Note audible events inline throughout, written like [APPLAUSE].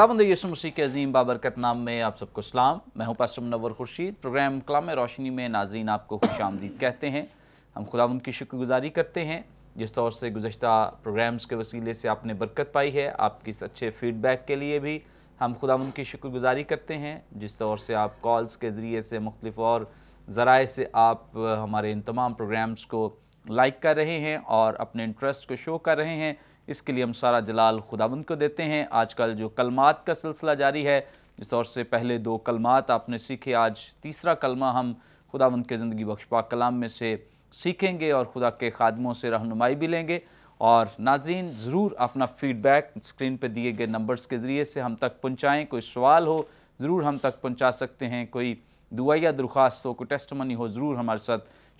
खुदाबंद यसु मसीह के अजीम बाबरकत नाम में आप सबको सलाम मैं हूं पास्टर मुनवर खुर्शीद प्रोग्राम कलाम रोशनी में नाजीन आपको खुश आमदीद कहते हैं हम खुदाबंद की शुक्रगुजारी करते हैं जिस तौर से गुज्त प्रोग्राम्स के वसीले से आपने बरकत पाई है आपकी इस अच्छे फीडबैक के लिए भी हम खुदाबंद की शुक्रगुजारी करते हैं जिस तौर से आप कॉल्स के ज़रिए से मुख्तफ और ज़रा से आप हमारे इन तमाम प्रोग्राम्स को लाइक कर रहे हैं और अपने इंटरेस्ट को शो कर रहे हैं इसके लिए हम सारा जलाल खुदावंद को देते हैं आजकल जो कलमात का सिलसिला जारी है इस दौर से पहले दो कलमात आपने सीखे आज तीसरा कलमा हम खुदावंद के ज़िंदगी बख्शपा कलाम में से सीखेंगे और खुदा के खादमों से रहनुमाई भी लेंगे और नाजरीन ज़रूर अपना फ़ीडबैक स्क्रीन पर दिए गए नंबर्स के ज़रिए से हम तक पहुँचाएँ कोई सवाल हो ज़रूर हम तक पहुँचा सकते हैं कोई दुआया दरख्वास्त हो कोई टेस्ट मनी हो ज़रूर हमारे साथ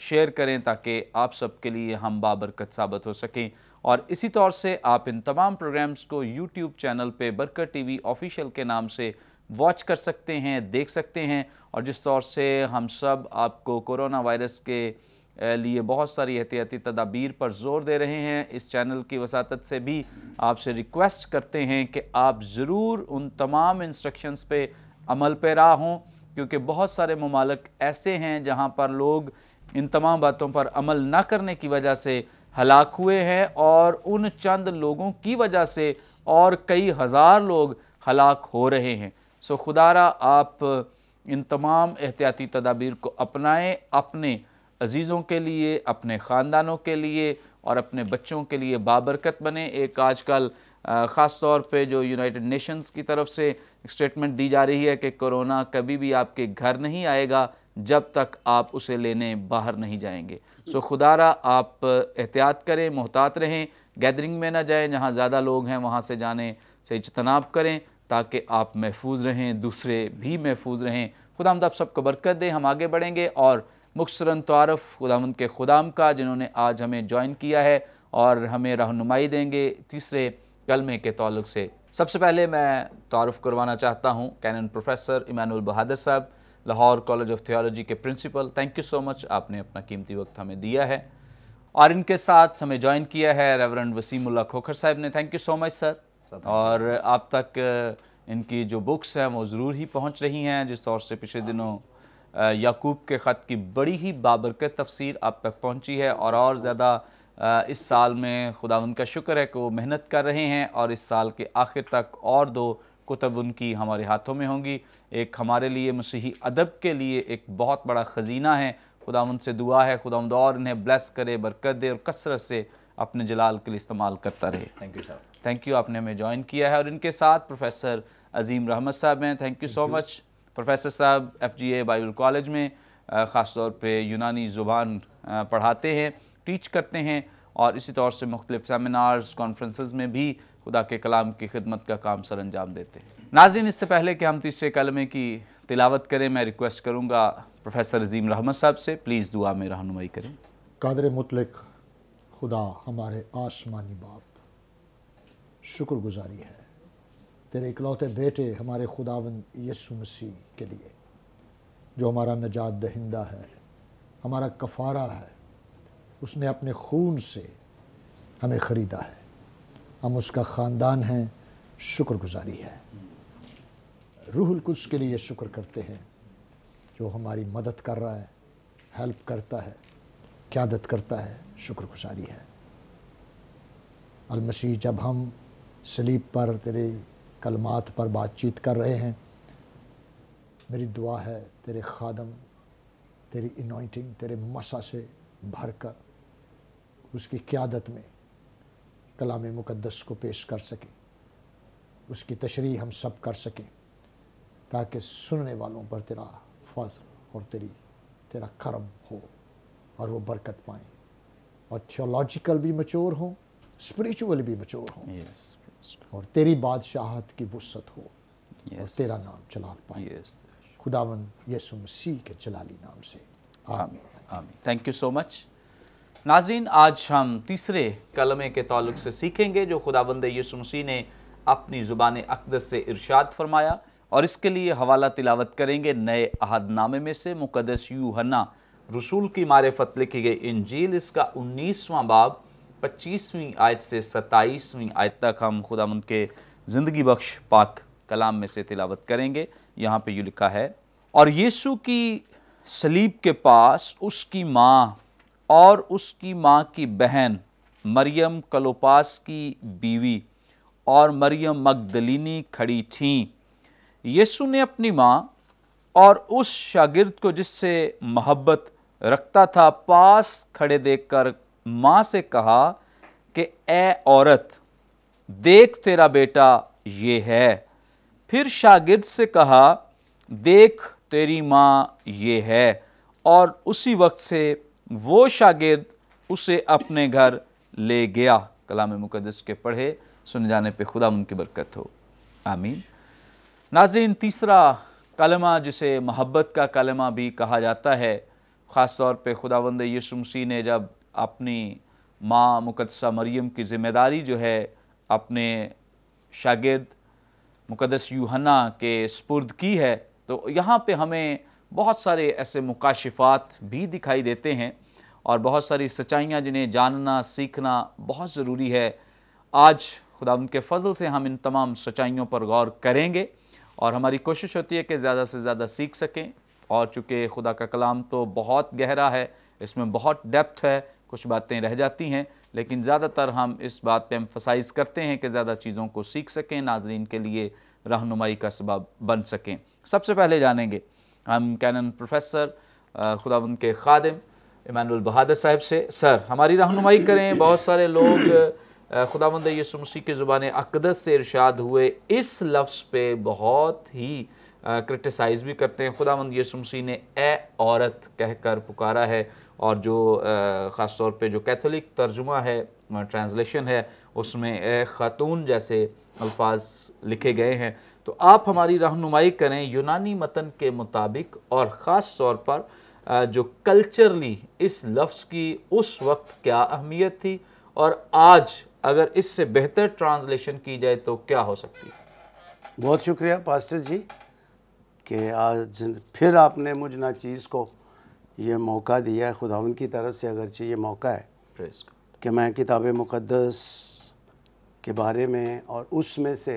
शेयर करें ताकि आप सबके लिए हम बाबरकत साबित हो सकें और इसी तौर से आप इन तमाम प्रोग्राम्स को यूट्यूब चैनल पे बरकत टीवी ऑफिशियल के नाम से वॉच कर सकते हैं देख सकते हैं और जिस तौर से हम सब आपको कोरोना वायरस के लिए बहुत सारी एहतियाती तदाबीर पर जोर दे रहे हैं इस चैनल की वसात से भी आपसे रिक्वेस्ट करते हैं कि आप ज़रूर उन तमाम इंस्ट्रक्शंस पे अमल पैरा हों क्योंकि बहुत सारे ममालक ऐसे हैं जहां पर लोग इन तमाम बातों पर अमल ना करने की वजह से हलाक हुए हैं और उन चंद लोगों की वजह से और कई हज़ार लोग हलाक हो रहे हैं सो खुदारा आप इन तमाम एहतियाती तदाबीर को अपनाएं अपने अजीज़ों के लिए अपने ख़ानदानों के लिए और अपने बच्चों के लिए बाबरकत बने एक आजकल ख़ास तौर पे जो यूनाइटेड नेशंस की तरफ से स्टेटमेंट दी जा रही है कि कोरोना कभी भी आपके घर नहीं आएगा जब तक आप उसे लेने बाहर नहीं जाएंगे सो खुदारा आप एहतियात करें मोहतात रहें गैदरिंग में ना जाएं जहाँ ज़्यादा लोग हैं वहाँ से जाने से इजतनाब करें ताकि आप महफूज रहें दूसरे भी महफूज रहें खुदा आप सबको बरकत दें हम आगे बढ़ेंगे और मुखसरन तारफ़ खुदाम के खुदाम का जिन्होंने आज हमें ज्वाइन किया है और हमें रहनुमाई देंगे तीसरे कलमे के ताल्लुक से सबसे पहले मैं तारफ़ करवाना चाहता हूँ cannon professor Emmanuel Bahadur Sahab Lahore college of theology के principal thank you so much आपने अपना कीमती वक्त हमें दिया है और इनके साथ हमें ज्वाइन किया है रेवरेंड वसीमुल्ला खोखर साहब ने thank you so much sir और आप तक इनकी जो बुक्स हैं वो ज़रूर ही पहुंच रही हैं जिस तौर से पिछले दिनों याकूब के ख़त की बड़ी ही बाबरकत तफसीर आप तक पहुंची है और और ज़्यादा इस साल में खुदा उनका शुक्र है कि वो मेहनत कर रहे हैं और इस साल के आखिर तक और दो कुतब उनकी हमारे हाथों में होंगी एक हमारे लिए मसीही अदब के लिए एक बहुत बड़ा ख़जीना है खुदा उनसे दुआ है खुदा और इन्हें ब्लेस करे बरकत दे और कसरत से अपने जलाल के लिए इस्तेमाल करता रहे thank you sir thank you आपने हमें ज्वाइन किया है और इनके साथ प्रोफेसर अजीम रहमत साहब हैं thank you so much professor साहब F G A Bible college में ख़ास तौर पर यूनानी ज़ुबान पढ़ाते हैं टीच करते हैं और इसी तौर से मुख्तलिफ सेमिनार्स कॉन्फ्रेंसेस में भी खुदा के कलाम की खिदमत का काम सर अंजाम देते हैं नाजरीन इससे पहले कि हम तीसरे कलमे की तिलावत करें मैं रिक्वेस्ट करूँगा प्रोफेसर अजीम रहमत साहब से प्लीज़ दुआ में रहनुमाई करें कादर मुतलक खुदा हमारे आसमानी बाप शुक्रगुजारी है तेरे इकलौते बेटे हमारे खुदावन यसु मसीह के लिए जो हमारा नजात दहिंदा है हमारा कफारा है उसने अपने खून से हमें ख़रीदा है हम उसका ख़ानदान हैं शुक्रगुजारी है रूहुल कुछ के लिए शुक्र करते हैं जो हमारी मदद कर रहा है हेल्प करता है क्यादत करता है शुक्रगुजारी है अलमसी जब हम सलीब पर तेरे कलमात पर बातचीत कर रहे हैं मेरी दुआ है तेरे खादम तेरी इनाइटिंग तेरे मसा से भर कर उसकी क्यादत में कलाम मुक़दस को पेश कर सकें उसकी तशरी हम सब कर सकें ताकि सुनने वालों पर तेरा फजल और तेरी तेरा करम हो और वो बरकत पाए और थियोलॉजिकल भी मचोर हों स्परिचुअल भी मचोर हों yes, और तेरी बादशाहत की वसत हो yes, और तेरा नाम चला पाए yes, खुदावन यसु मसीह के जलाली नाम से आमीन आमीन थैंक यू सो मच नाजरीन आज हम तीसरे कलमे के ताल्लुक से सीखेंगे जो खुदाबंद यसु मसीह ने अपनी ज़ुबान अकदस से इरशाद फरमाया और इसके लिए हवाला तिलावत करेंगे नए अहदनामे में से मुकदस यूहना रसूल की मारफत लिखी गई इंजील इसका उन्नीसवां बाब पच्चीसवीं आयत से सत्ताईसवीं आयत तक हम खुदावंद के ज़िंदगी बख्श पाक कलाम में से तिलावत करेंगे यहाँ पर यू लिखा है और यीशु की सलीब के पास उसकी माँ और उसकी माँ की बहन मरियम कलोपास की बीवी और मरियम मकदलिनी खड़ी थीं यीशु ने अपनी माँ और उस शागिर्द को जिससे मोहब्बत रखता था पास खड़े देखकर माँ से कहा कि ए औरत देख तेरा बेटा ये है फिर शागिर्द से कहा देख तेरी माँ ये है और उसी वक्त से वो शागिर्द उसे अपने घर ले गया कलाम मुकदस के पढ़े सुन जाने पे खुदा उनकी बरकत हो आमीन नाजरीन तीसरा कलमा जिसे मोहब्बत का कलमा भी कहा जाता है ख़ास तौर पे खुदावंद यसु मसीह ने जब अपनी माँ मुकदसा मरियम की ज़िम्मेदारी जो है अपने शागिर्द मुकदस यूहना के स्पुर्द की है तो यहाँ पे हमें बहुत सारे ऐसे मुकाशिफात भी दिखाई देते हैं और बहुत सारी सच्चाइयाँ जिन्हें जानना सीखना बहुत ज़रूरी है आज खुदा उनके फ़जल से हम इन तमाम सच्चाइयों पर गौर करेंगे और हमारी कोशिश होती है कि ज़्यादा से ज़्यादा सीख सकें और चूँकि खुदा का कलाम तो बहुत गहरा है इसमें बहुत डेप्थ है कुछ बातें रह जाती हैं लेकिन ज़्यादातर हम इस बात पे एम्फसाइज़ करते हैं कि ज़्यादा चीज़ों को सीख सकें नाजरीन के लिए रहनुमाई का सबब बन सकें सबसे पहले जानेंगे हम कैनन प्रोफेसर खुदावंद के खादिम इमानुल बहादुर साहब से सर हमारी रहनुमाई करें बहुत सारे लोग खुदावंद यसु मसीह की ज़ुबान अकदस से इरशाद हुए इस लफ्ज़ पे बहुत ही क्रिटिसाइज़ भी करते हैं खुदावंद यसु मसीह ने ए औरत कहकर पुकारा है और जो ख़ास तौर पे जो कैथोलिक तर्जुमा है ट्रांसलेशन है उसमें ए ख़ातून जैसे अल्फाज लिखे गए हैं तो आप हमारी रहनुमाई करें यूनानी मतन के मुताबिक और ख़ास तौर पर जो कल्चरली इस लफ्ज़ की उस वक्त क्या अहमियत थी और आज अगर इससे बेहतर ट्रांसलेशन की जाए तो क्या हो सकती है बहुत शुक्रिया पास्टर जी कि आज फिर आपने मुझ ना चीज़ को ये मौका दिया है खुदा की तरफ से अगर ये मौका है कि मैं किताब मुक़दस के बारे में और उसमें से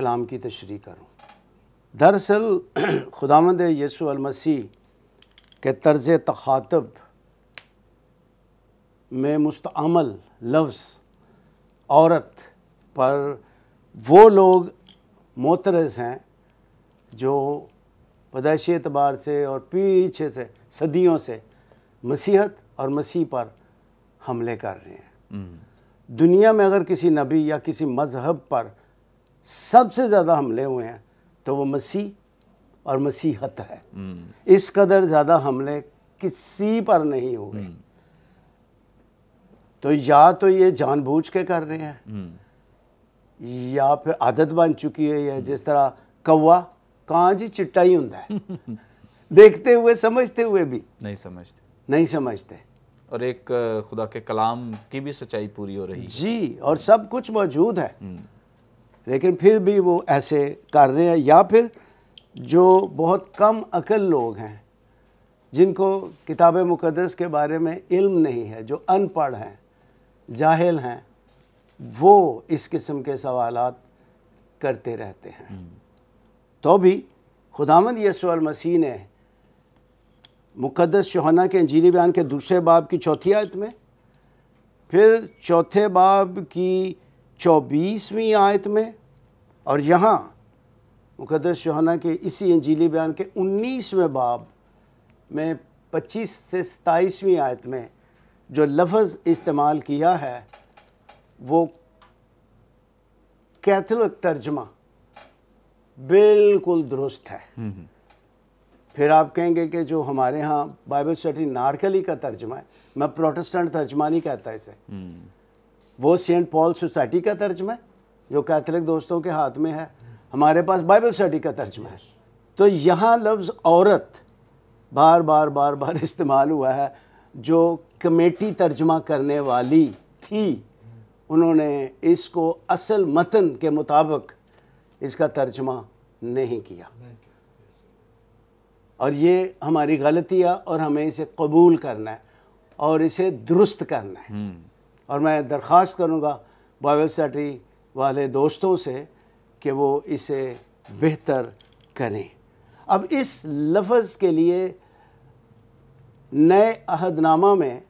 कलाम की तशरी करूँ दरअसल [CLEARS THROAT] खुदामद यसु के तर्ज़ तखातब में मुस्तमल लफ्ज़ औरत पर वो लोग मोतरज हैं जो पदाइशी एतबार से और पीछे से सदियों से मसीहत और मसीह पर हमले कर रहे हैं हम्म। दुनिया में अगर किसी नबी या किसी मज़हब पर सबसे ज़्यादा हमले हुए हैं तो वो मसीह और मसीहत है हम्म। इस कदर ज़्यादा हमले किसी पर नहीं हुए हम्म। तो या तो ये जानबूझ के कर रहे हैं हम्म। या फिर आदत बन चुकी है या जिस तरह कौवा कहाँ जी चिट्टा ही है [LAUGHS] देखते हुए समझते हुए भी नहीं समझते नहीं समझते और एक खुदा के कलाम की भी सच्चाई पूरी हो रही है जी और सब कुछ मौजूद है लेकिन फिर भी वो ऐसे कर रहे हैं या फिर जो बहुत कम अकल लोग हैं जिनको किताब मुकदस के बारे में इल्म नहीं है जो अनपढ़ हैं जाहिल हैं वो इस किस्म के सवाल करते रहते हैं हम्म। तो भी खुदामंद यसूल मसीह ने मुकदस शोहना के अंजीली बयान के दूसरे बाब की चौथी आयत में फिर चौथे बाब की चौबीसवीं आयत में और यहाँ मुकदस शहना के इसी अंजीली बयान के उन्नीसवें बाब में पच्चीस से सताईसवीं आयत में जो लफ्ज़ इस्तेमाल किया है वो कैथलिक तर्जमा बिल्कुल दुरुस्त है हम्म, हम्म। फिर आप कहेंगे कि जो हमारे यहाँ बाइबल स्टडी नारकली का तर्जमा है मैं प्रोटेस्टेंट तर्जमा नहीं कहता इसे हम्म। वो सेंट पॉल सोसाइटी का तर्जमा है जो कैथलिक दोस्तों के हाथ में है हमारे पास बाइबल स्टडी का तर्जमा है तो यहाँ लफ्ज़ औरत बार बार बार बार इस्तेमाल हुआ है जो कमेटी तर्जमा करने वाली थी उन्होंने इसको असल मतन के मुताबिक इसका तर्जमा नहीं किया और ये हमारी गलती है और हमें इसे कबूल करना है और इसे दुरुस्त करना है हम्म। और मैं दरख्वास्त करूँगा बाइबल स्टडी वाले दोस्तों से कि वो इसे बेहतर करें अब इस लफ्ज़ के लिए नए अहदनामा में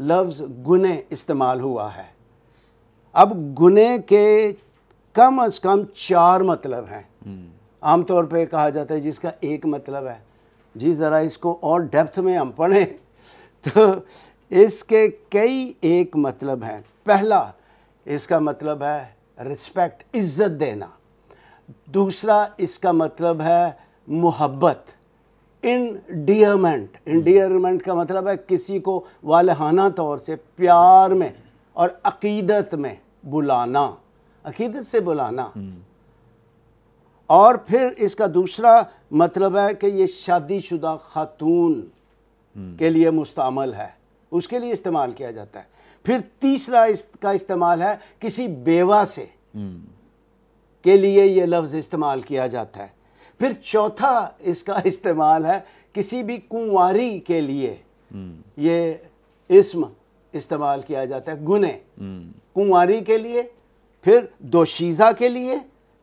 लफ्ज़ गुने इस्तेमाल हुआ है अब गुने के कम अज़ कम चार मतलब हैं हम्म। आमतौर पे कहा जाता है जिसका एक मतलब है जी ज़रा इसको और डेप्थ में हम पढ़ें [LAUGHS] तो इसके कई एक मतलब हैं पहला इसका मतलब है रिस्पेक्ट इज़्ज़त देना दूसरा इसका मतलब है मोहब्बत इंडियरमेंट इंडियरमेंट का मतलब है किसी को वालहाना तौर से प्यार में और अकीदत में बुलाना अकीदत से बुलाना और फिर इसका दूसरा मतलब है कि ये शादीशुदा खातून के लिए मुस्तमल है उसके लिए इस्तेमाल किया जाता है फिर तीसरा इसका इस्तेमाल है किसी बेवा से के लिए ये लफ्ज़ इस्तेमाल किया जाता है फिर चौथा इसका [LAUGHS] इस्तेमाल है किसी भी कुंवारी के लिए ये इसम इस्तेमाल किया जाता है गुने कुंवारी के लिए फिर दोशीज़ा के लिए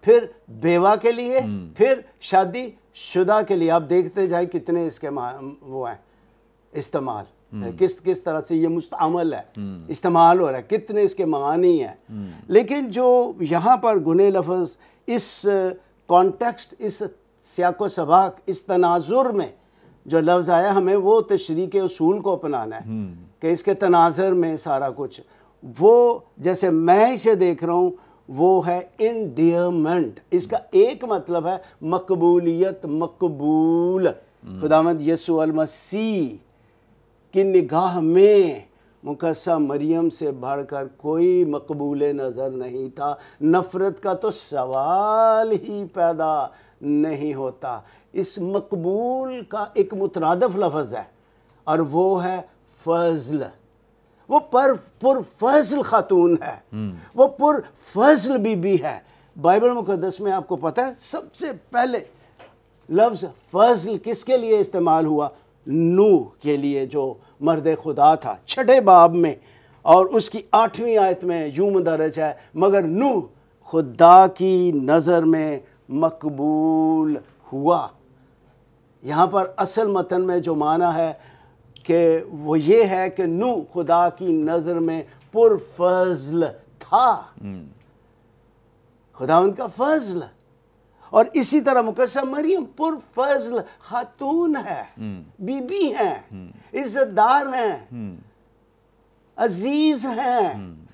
फिर बेवा के लिए फिर शादी शुदा के लिए आप देखते जाए कितने इसके वो हैं इस्तेमाल हम्म। किस किस तरह से ये मुस्तमल है इस्तेमाल हो रहा है कितने इसके मानी हैं हम्म। लेकिन जो यहाँ पर गुने लफज इस कॉन्टेक्स्ट इस सियाको सबाक इस तनाजुर में जो लफ्ज़ आया हमें वो तशरी के असूल को अपनाना है हम्म। कि इसके तनाजर में सारा कुछ वो जैसे मैं इसे देख रहा हूँ वो है इंडियमेंट इसका एक मतलब है मकबूलियत मकबूल खुदामद यसु मसीह कि निगाह में मुकस्सा मरियम से बढ़कर कोई मकबूल नज़र नहीं था नफ़रत का तो सवाल ही पैदा नहीं होता इस मकबूल का एक मुतरदफ लफज है और वो है फजल वो पर पुरफल ख़ातून है हम्म। वो फजल बीबी है बाइबल मुकदस में आपको पता है सबसे पहले लफ्ज़ फजल किसके लिए इस्तेमाल हुआ नू के लिए जो मर्द खुदा था छठे बाब में और उसकी आठवीं आयत में यूँ दरज है मगर नू खुदा की नज़र में मकबूल हुआ यहाँ पर असल मतन में जो माना है कि वो ये है कि नू खुदा की नज़र में पुरफल था हम्म। खुदा उनका फजल और इसी तरह मुकसम मरियम पुर फजल खातून है हम्म। बीबी है हम्म। इज्जतदार हैं हम्म। अजीज हैं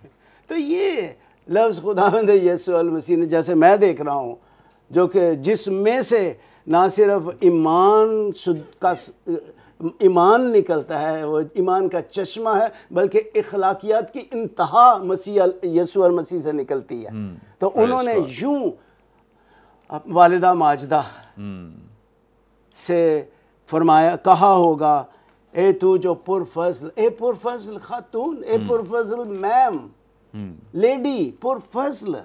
तो ये लफ्ज़ खुदावंद यसूल मसीह ने जैसे मैं देख रहा हूँ जो कि जिसमें से ना सिर्फ ईमान का ईमान निकलता है वो ईमान का चश्मा है बल्कि इखलाकियात की इंतहा मसीह यसूल मसीह से निकलती है तो उन्होंने यूं वालदा माजदा से फरमाया कहा होगा ए तू जो पुरफजल ए पुरफजल खातून ए हम्म। पुरफजल मैम हम्म। लेडी पुरफजल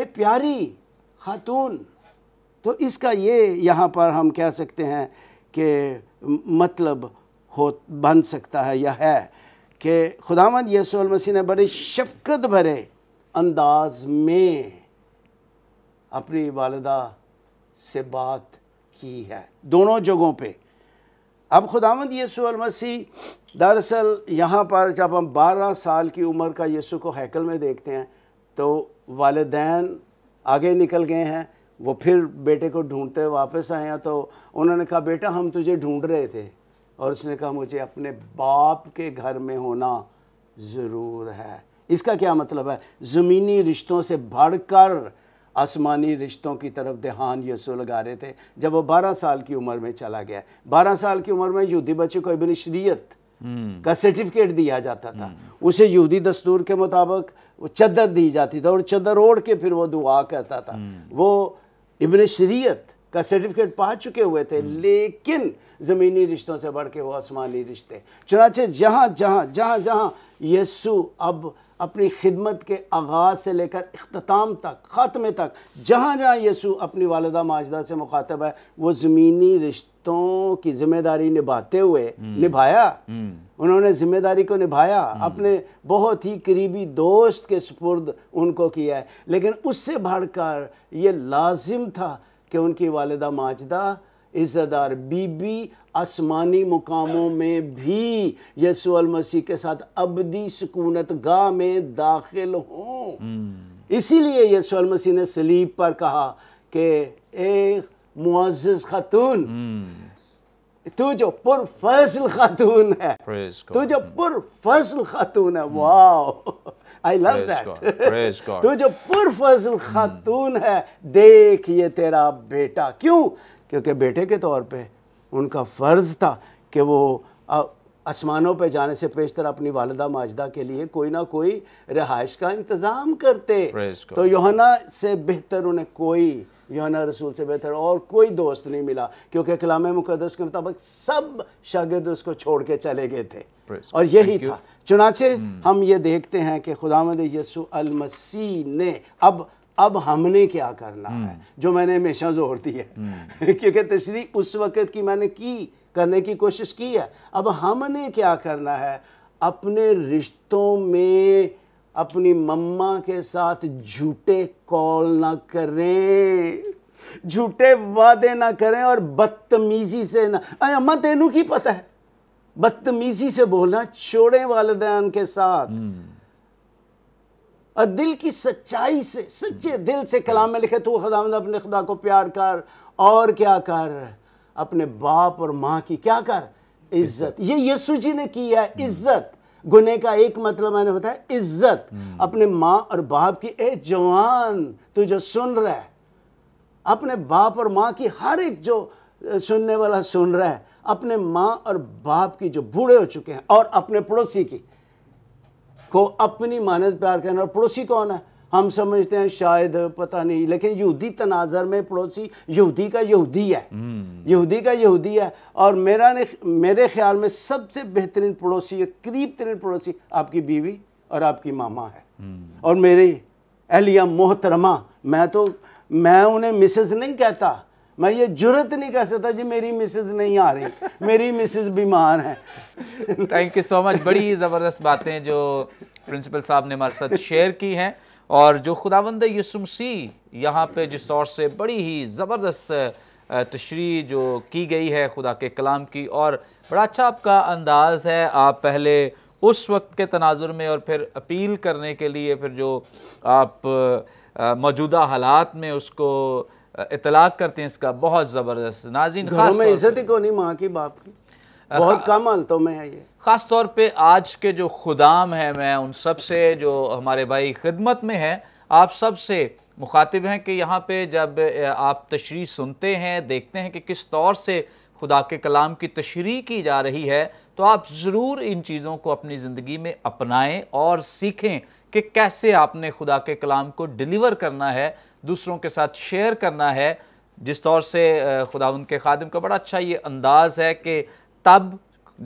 ए प्यारी खातून तो इसका ये यहाँ पर हम कह सकते हैं कि मतलब हो बन सकता है यह है कि खुदावंद यसु मसीह ने बड़े शफकत भरे अंदाज में अपनी वालदा से बात की है दोनों जगहों पे अब खुदावंद यसु मसीह दरअसल यहाँ पर जब हम 12 साल की उम्र का यसु को हैकल में देखते हैं तो वालदेन आगे निकल गए हैं वो फिर बेटे को ढूंढते वापस आए हैं तो उन्होंने कहा बेटा हम तुझे ढूंढ रहे थे और उसने कहा मुझे अपने बाप के घर में होना ज़रूर है इसका क्या मतलब है ज़मीनी रिश्तों से बढ़कर आसमानी रिश्तों की तरफ देहान यसु लगा रहे थे जब वो बारह साल की उम्र में चला गया बारह साल की उम्र में यहूदी बच्चे को इबन शरीयत हम्म। का सर्टिफिकेट दिया जाता था हम्म। उसे यहूदी दस्तूर के मुताबिक वो चदर दी जाती थी और चदर ओढ़ के फिर वो दुआ कहता था हम्म। वो इबन शरीयत का सर्टिफिकेट पा चुके हुए थे लेकिन ज़मीनी रिश्तों से बढ़ के वो आसमानी रिश्ते चुनाचे जहाँ जहाँ जहाँ जहाँ यस्सु अब अपनी खिदमत के आगाज़ से लेकर अख्ताम तक खात्मे तक जहाँ जहाँ यसु अपनी वालदा माजदा से मुखातब है वो ज़मीनी रिश्तों की ज़िम्मेदारी निभाते हुए हम्म। निभाया हम्म। उन्होंने ज़िम्मेदारी को निभाया हम्म। अपने बहुत ही करीबी दोस्त के सुपुर्द उनको किया है लेकिन उससे बढ़कर ये लाजिम था कि उनकी वालदा माजदा इज़्ज़तदार बीबी आसमानी मुकामों में भी यसु मसीह के साथ अबदी सुकूनत गाह में दाखिल हों हम्म। इसीलिए यसूअल मसीह ने सलीब पर कहा कि एक मुआज़ खातून हम्म। तू जो पुरफसल खातून है तू जो हम्म। पुरफसल खातून है वाओ आई लव दैट तू जो पुरफसल खातून है देख ये तेरा बेटा क्यों क्योंकि बेटे के तौर पे उनका फ़र्ज़ था कि वो आसमानों पे जाने से पेशतर अपनी वालदा माजदा के लिए कोई ना कोई रिहाइश का इंतज़ाम करते तो योना से बेहतर उन्हें कोई योना रसूल से बेहतर और कोई दोस्त नहीं मिला क्योंकि कलाम मुकदस के मुताबिक सब शागिद उसको छोड़ के चले गए थे और यही था चुनाचे hmm. हम ये देखते हैं कि खुदा यसु अलमसी ने अब अब हमने क्या करना हम्म। है जो मैंने हमेशा जोर दिया हम्म। [LAUGHS] क्योंकि तशरी उस वक़्त की मैंने की करने की कोशिश की है अब हमने क्या करना है अपने रिश्तों में अपनी मम्मा के साथ झूठे कॉल ना करें झूठे वादे ना करें और बदतमीजी से ना अरे अम्मा तेनू की पता है बदतमीजी से बोलना छोड़े वालदेन के साथ हम्म। और दिल की सच्चाई से सच्चे दिल से कलाम में लिखे तू खुदा अपने खुदा को प्यार कर और क्या कर अपने बाप और माँ की क्या कर इज्जत ये यीशु जी ने की है हम्म। इज्जत गुने का एक मतलब मैंने बताया इज्जत हम्म। अपने माँ और बाप की ए जवान तू जो सुन रहा है अपने बाप और माँ की हर एक जो सुनने वाला सुन रहा है अपने माँ और बाप की जो बूढ़े हो चुके हैं और अपने पड़ोसी की को अपनी मानद प्यार करना और पड़ोसी कौन है हम समझते हैं शायद पता नहीं लेकिन यहूदी तनाजर में पड़ोसी यहूदी का यहूदी है हम्म। यहूदी का यहूदी है और मेरा ने मेरे ख्याल में सबसे बेहतरीन पड़ोसी या करीब तरीन पड़ोसी आपकी बीवी और आपकी मामा है हम्म। और मेरे अहलिया मोहतरमा मैं तो मैं उन्हें मिसेज नहीं कहता मैं ये जरूरत नहीं कर सकता जी मेरी मिसेज नहीं आ रही मेरी मिसेज बीमार है थैंक यू सो मच बड़ी ज़बरदस्त बातें जो प्रिंसिपल साहब ने हमारे साथ शेयर की हैं और जो खुदाबंद यसुमसी यहाँ पे जिस तौर से बड़ी ही ज़बरदस्त तशरी जो की गई है खुदा के कलाम की और बड़ा अच्छा आपका अंदाज़ है आप पहले उस वक्त के तनाजुर में और फिर अपील करने के लिए फिर जो आप मौजूदा हालात में उसको इतलाक करते हैं इसका बहुत ज़बरदस्त नाजिन घरों में इज्जत ही को नहीं माँ की बाप की बहुत कम हालतों में है ये ख़ास तौर पे आज के जो खुदाम हैं मैं उन सब से जो हमारे भाई खिदमत में हैं आप सब से मुखातिब हैं कि यहाँ पे जब आप तशरी सुनते हैं देखते हैं कि किस तौर से खुदा के कलाम की तशरी की जा रही है तो आप ज़रूर इन चीज़ों को अपनी ज़िंदगी में अपनाएं और सीखें कि कैसे आपने खुदा के कलाम को डिलीवर करना है दूसरों के साथ शेयर करना है जिस तौर से खुदा उनके खादम का बड़ा अच्छा ये अंदाज़ है कि तब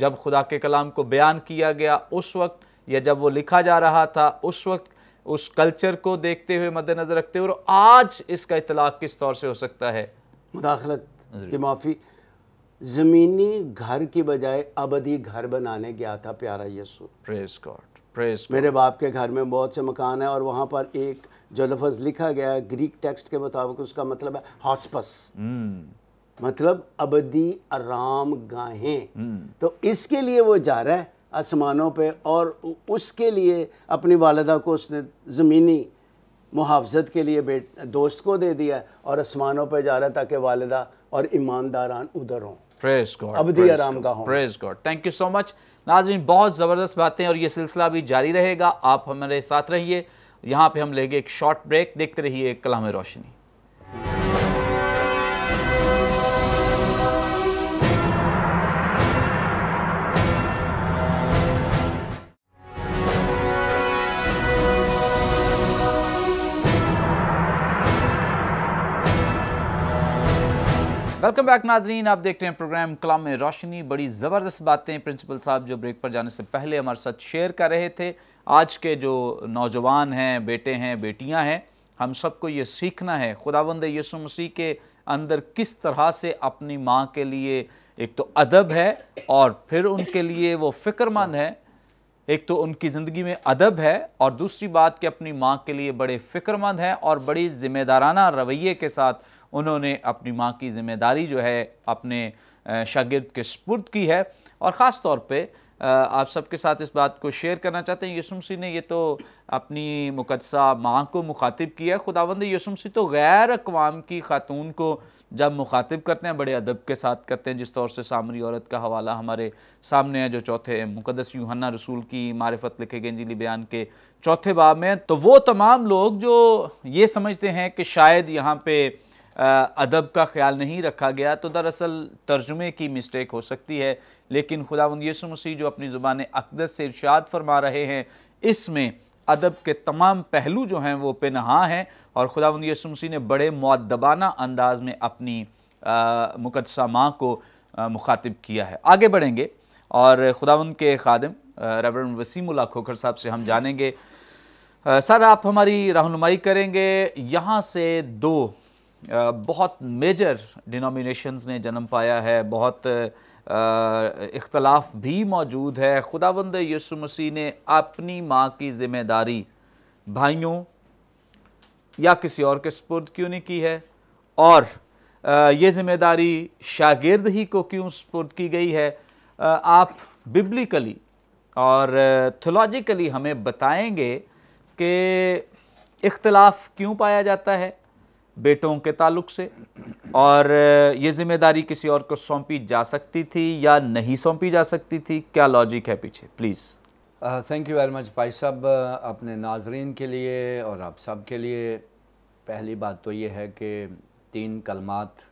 जब खुदा के कलाम को बयान किया गया उस वक्त या जब वो लिखा जा रहा था उस वक्त उस कल्चर को देखते हुए मद्देनज़र रखते हुए और आज इसका इतलाक़ किस तौर से हो सकता है मुदाखलत की माफ़ी ज़मीनी घर की बजाय अबदी घर बनाने गया था प्यारा यसु प्रेस गॉड प्रेस मेरे बाप के घर में बहुत से मकान है और वहाँ पर एक जो लफ्ज़ लिखा गया है ग्रीक टेक्स्ट के मुताबिक उसका मतलब है हॉस्पस हम्म। मतलब अबदी आराम गाहें हम्म। तो इसके लिए वो जा रहा है आसमानों पे और उसके लिए अपनी वालदा को उसने ज़मीनी मुहाफ़त के लिए बेट दोस्त को दे दिया और आसमानों पे जा रहा है ताकि वालदा और ईमानदारान उधर हों आराम थैंक यू सो मच नाजिन बहुत ज़बरदस्त बातें और ये सिलसिला भी जारी रहेगा आप हमारे साथ रहिए यहाँ पे हम लेंगे एक शॉर्ट ब्रेक देखते रहिए कलाम रोशनी वेलकम बैक नाजरीन आप देख रहे हैं प्रोग्राम कलाम रोशनी बड़ी ज़बरदस्त बातें प्रिंसिपल साहब जो ब्रेक पर जाने से पहले हमारे साथ शेयर कर रहे थे आज के जो नौजवान हैं बेटे हैं बेटियां हैं हम सबको ये सीखना है खुदावंद यसु मसीह के अंदर किस तरह से अपनी माँ के लिए एक तो अदब है और फिर उनके लिए वो फ़िक्रमंद है एक तो उनकी ज़िंदगी में अदब है और दूसरी बात कि अपनी माँ के लिए बड़े फ़िक्रमंद हैं और बड़ी ज़िम्मेदाराना रवैये के साथ उन्होंने अपनी माँ की ज़िम्मेदारी जो है अपने शागिर्द के स्पुर्द की है और ख़ास तौर पर आप सबके साथ इस बात को शेयर करना चाहते हैं यसुमसी ने ये तो अपनी मुकदसा माँ को मुखातिब किया है खुदावंद यसुमसी तो गैर अकवाम की खातून को जब मुखातिब करते हैं बड़े अदब के साथ करते हैं जिस तौर से सामरी औरत का हवाला हमारे सामने है जो चौथे मुकदस यूहन्ना रसूल की मारफत लिखे गए जिली बयान के चौथे बाब में तो वो तमाम लोग जो ये समझते हैं कि शायद यहाँ पर अदब का ख्याल नहीं रखा गया तो दरअसल तर्जुमे की मिस्टेक हो सकती है लेकिन खुदा यसु मसीह जो अपनी ज़ुबान अकदस से इर्शाद फरमा रहे हैं इसमें अदब के तमाम पहलू जो हैं वो पिनहा हैं और खुदा यसु मसीह ने बड़े मददबाना अंदाज में अपनी मुकदसा माँ को मुखातिब किया है आगे बढ़ेंगे और खुदावंद के खादम रबरन वसीमुल्ला खोखर साहब से हम जानेंगे सर आप हमारी रहनुमाई करेंगे यहाँ से दो बहुत मेजर डिनोमिनेशंस ने जन्म पाया है बहुत इख्तलाफ भी मौजूद है खुदावंद यसु मसीह ने अपनी माँ की ज़िम्मेदारी भाइयों या किसी और के स्पुर्द क्यों नहीं की है और ये ज़िम्मेदारी शागिर्द ही को क्यों स्पुर्द की गई है आप बिब्लिकली और थोलॉजिकली हमें बताएंगे कि इख्तलाफ क्यों पाया जाता है बेटों के ताल्लुक से और ये ज़िम्मेदारी किसी और को सौंपी जा सकती थी या नहीं सौंपी जा सकती थी क्या लॉजिक है पीछे please thank you very much भाई साहब अपने uh, नाजरीन के लिए और आप सब के लिए पहली बात तो ये है कि तीन कलमात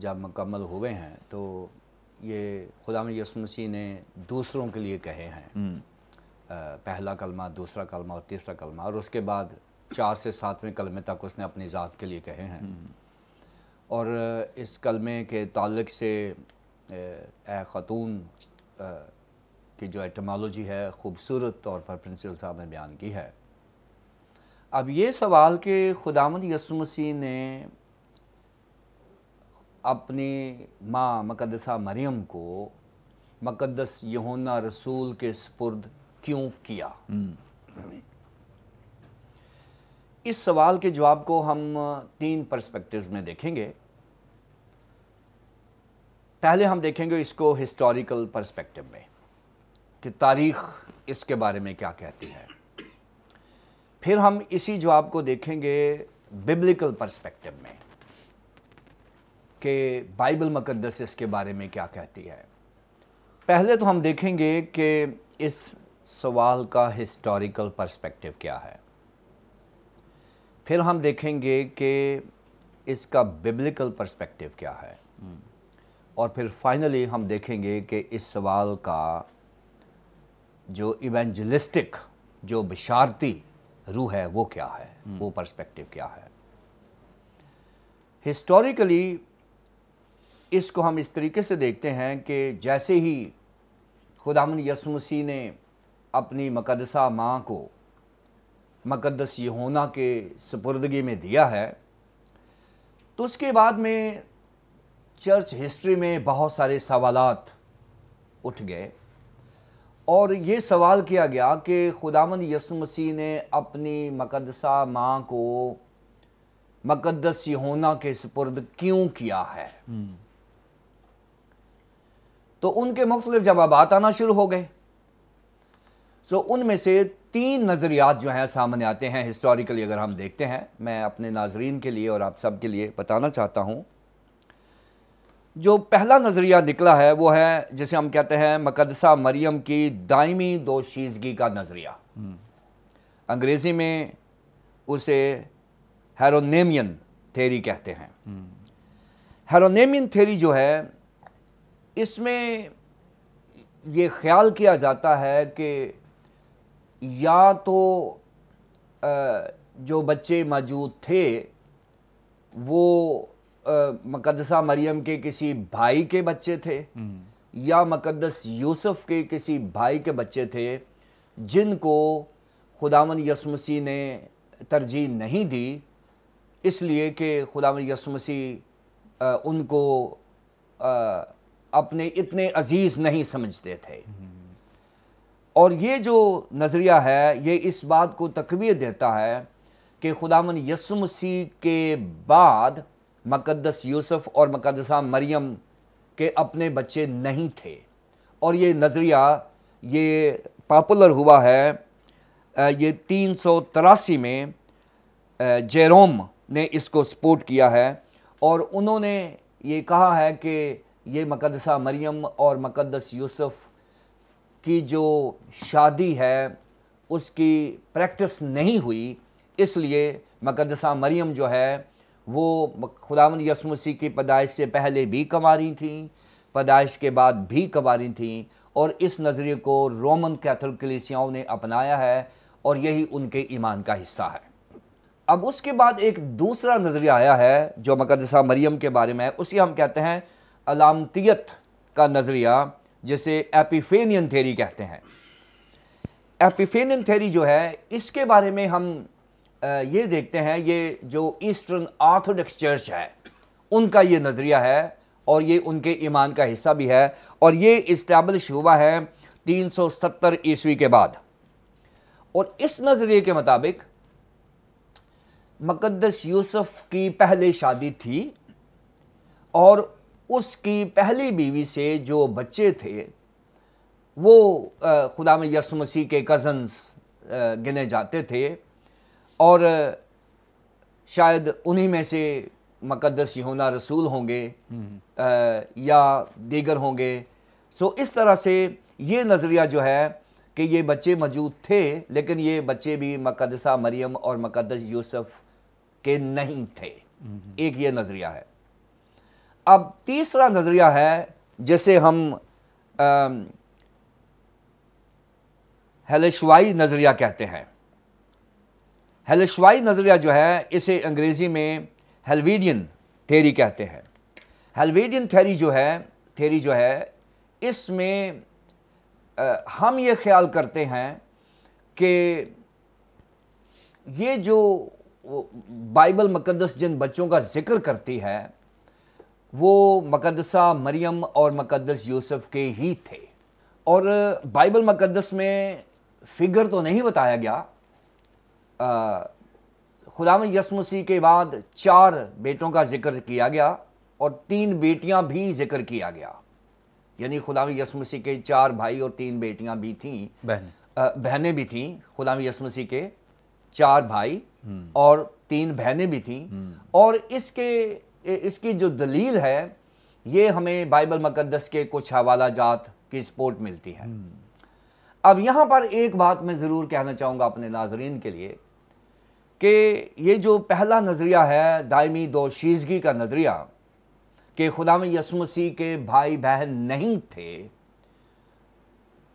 जब मुकम्मल हुए हैं तो ये खुदा यसमसी ने दूसरों के लिए कहे हैं आ, हम्म। uh, पहला कलमा दूसरा कलमा और तीसरा कलमा और उसके बाद चार से सातवें कलमे तक उसने अपनी ज़ात के लिए कहे हैं हम्म। और इस कलमे के तल्ल से ए ख़तून की जो एटमोलॉजी है खूबसूरत तौर पर प्रिंसिपल साहब ने बयान की है अब ये सवाल कि खुदामद यसु मसीह ने अपनी माँ मकदसा मरियम को मकदस यहोना रसूल के सपुर्द क्यों किया हम्म। इस सवाल के जवाब को हम तीन पर्सपेक्टिव्स में देखेंगे पहले हम देखेंगे इसको हिस्टोरिकल पर्सपेक्टिव में कि तारीख इसके बारे में क्या कहती है फिर हम इसी जवाब को देखेंगे बिब्लिकल पर्सपेक्टिव में कि बाइबल मकदस इसके बारे में क्या कहती है पहले तो हम देखेंगे कि इस सवाल का हिस्टोरिकल पर्सपेक्टिव क्या है फिर हम देखेंगे कि इसका बिब्लिकल पर्सपेक्टिव क्या है hmm. और फिर फाइनली हम देखेंगे कि इस सवाल का जो इवेंजलिस्टिक जो बिशारती रूह है वो क्या है hmm. वो पर्सपेक्टिव क्या है हिस्टोरिकली इसको हम इस तरीके से देखते हैं कि जैसे ही खुदामन यसुमसी ने अपनी मकदसा माँ को मक़दस यहोना के सपुर्दगी में दिया है तो उसके बाद में चर्च हिस्ट्री में बहुत सारे सवालात उठ गए और ये सवाल किया गया कि खुदामंद यसु मसीह ने अपनी मकदसा माँ को मकदस यहोना के सपुर्द क्यों किया है हम्म। तो उनके मुख्तलिफ जवाब आना शुरू हो गए सो उनमें से तीन नज़रियात जो हैं सामने आते हैं हिस्टोरिकली अगर हम देखते हैं मैं अपने नाजरीन के लिए और आप सब के लिए बताना चाहता हूँ जो पहला नज़रिया निकला है वो है जिसे हम कहते हैं मकदसा मरियम की दायमी दोशीजगी का नज़रिया हम्म। अंग्रेज़ी में उसे हेरोनेमियन थेरी कहते हैं हम्म। हेरोनेमियन थेरी जो है इसमें ये ख्याल किया जाता है कि या तो जो बच्चे मौजूद थे वो मकदसा मरियम के किसी भाई के बच्चे थे हम्म। या मकदस यूसुफ के किसी भाई के बच्चे थे जिनको खुदावन यसमसी ने तरजीह नहीं दी इसलिए कि खुदावन यसमसी उनको अपने इतने अजीज़ नहीं समझते थे हम्म। और ये जो नज़रिया है ये इस बात को तकवीर देता है कि खुदामन यसु मसीह के बाद मक़दस यूसुफ और मक़दसा मरियम के अपने बच्चे नहीं थे और ये नज़रिया ये पॉपुलर हुआ है ये तीन सौ तिरासी में जेरोम ने इसको सपोर्ट किया है और उन्होंने ये कहा है कि ये मक़दसा मरियम और मक़दस यूसुफ़ की जो शादी है उसकी प्रैक्टिस नहीं हुई इसलिए मकदसा मरियम जो है वो खुदावंद यसमुसी की पैदाइश से पहले भी कमारी थी पैदाइश के बाद भी कमारी थी और इस नज़रिए को रोमन कैथल कलिसियाओं ने अपनाया है और यही उनके ईमान का हिस्सा है अब उसके बाद एक दूसरा नज़रिया आया है जो मकदसा मरियम के बारे में है उसी हम कहते हैं अलामतीत का नज़रिया जिसे एपिफेनियन थेरी कहते हैं एपिफेनियन थेरी जो है इसके बारे में हम ये देखते हैं ये जो ईस्टर्न ऑर्थोडॉक्स चर्च है उनका ये नज़रिया है और ये उनके ईमान का हिस्सा भी है और ये इस्टेब्लिश हुआ है 370 ईस्वी के बाद और इस नज़रिए के मुताबिक मकदस यूसुफ की पहले शादी थी और उसकी पहली बीवी से जो बच्चे थे वो खुदा में यसु मसीह के कज़न्स गिने जाते थे और शायद उन्हीं में से मकदस यहोना रसूल होंगे आ, हम्म। या दीगर होंगे सो इस तरह से ये नज़रिया जो है कि ये बच्चे मौजूद थे लेकिन ये बच्चे भी मकदसा मरियम और मकदस यूसुफ के नहीं थे हम्म। एक ये नज़रिया है अब तीसरा नज़रिया है जैसे हम हेलशवाई नज़रिया कहते हैं हेलशवाई नज़रिया जो है इसे अंग्रेज़ी में हेलवीडियन थेरी कहते हैं हेलवीडियन थेरी जो है थेरी जो है इसमें हम ये ख्याल करते हैं कि ये जो बाइबल मुकदस जिन बच्चों का ज़िक्र करती है वो मकदसा मरियम और मकदस यूसुफ के ही थे और बाइबल मकदस में फिगर तो नहीं बताया गया खुदाम यसमसी के बाद चार बेटों का जिक्र किया गया और तीन बेटियां भी जिक्र किया गया यानी खुदाम यसमसी के चार भाई और तीन बेटियां भी थीं बहनें भी थीं खुदाम यसमसी के चार भाई हम्म। और तीन बहनें भी थीं हम्म। और इसके इसकी जो दलील है ये हमें बाइबल मुकदस के कुछ हवाला जात की सपोर्ट मिलती है हम्म। अब यहाँ पर एक बात मैं ज़रूर कहना चाहूँगा अपने नाजरीन के लिए कि ये जो पहला नज़रिया है दायमी दोशीजगी का नज़रिया कि खुदा में यसमसी के भाई बहन नहीं थे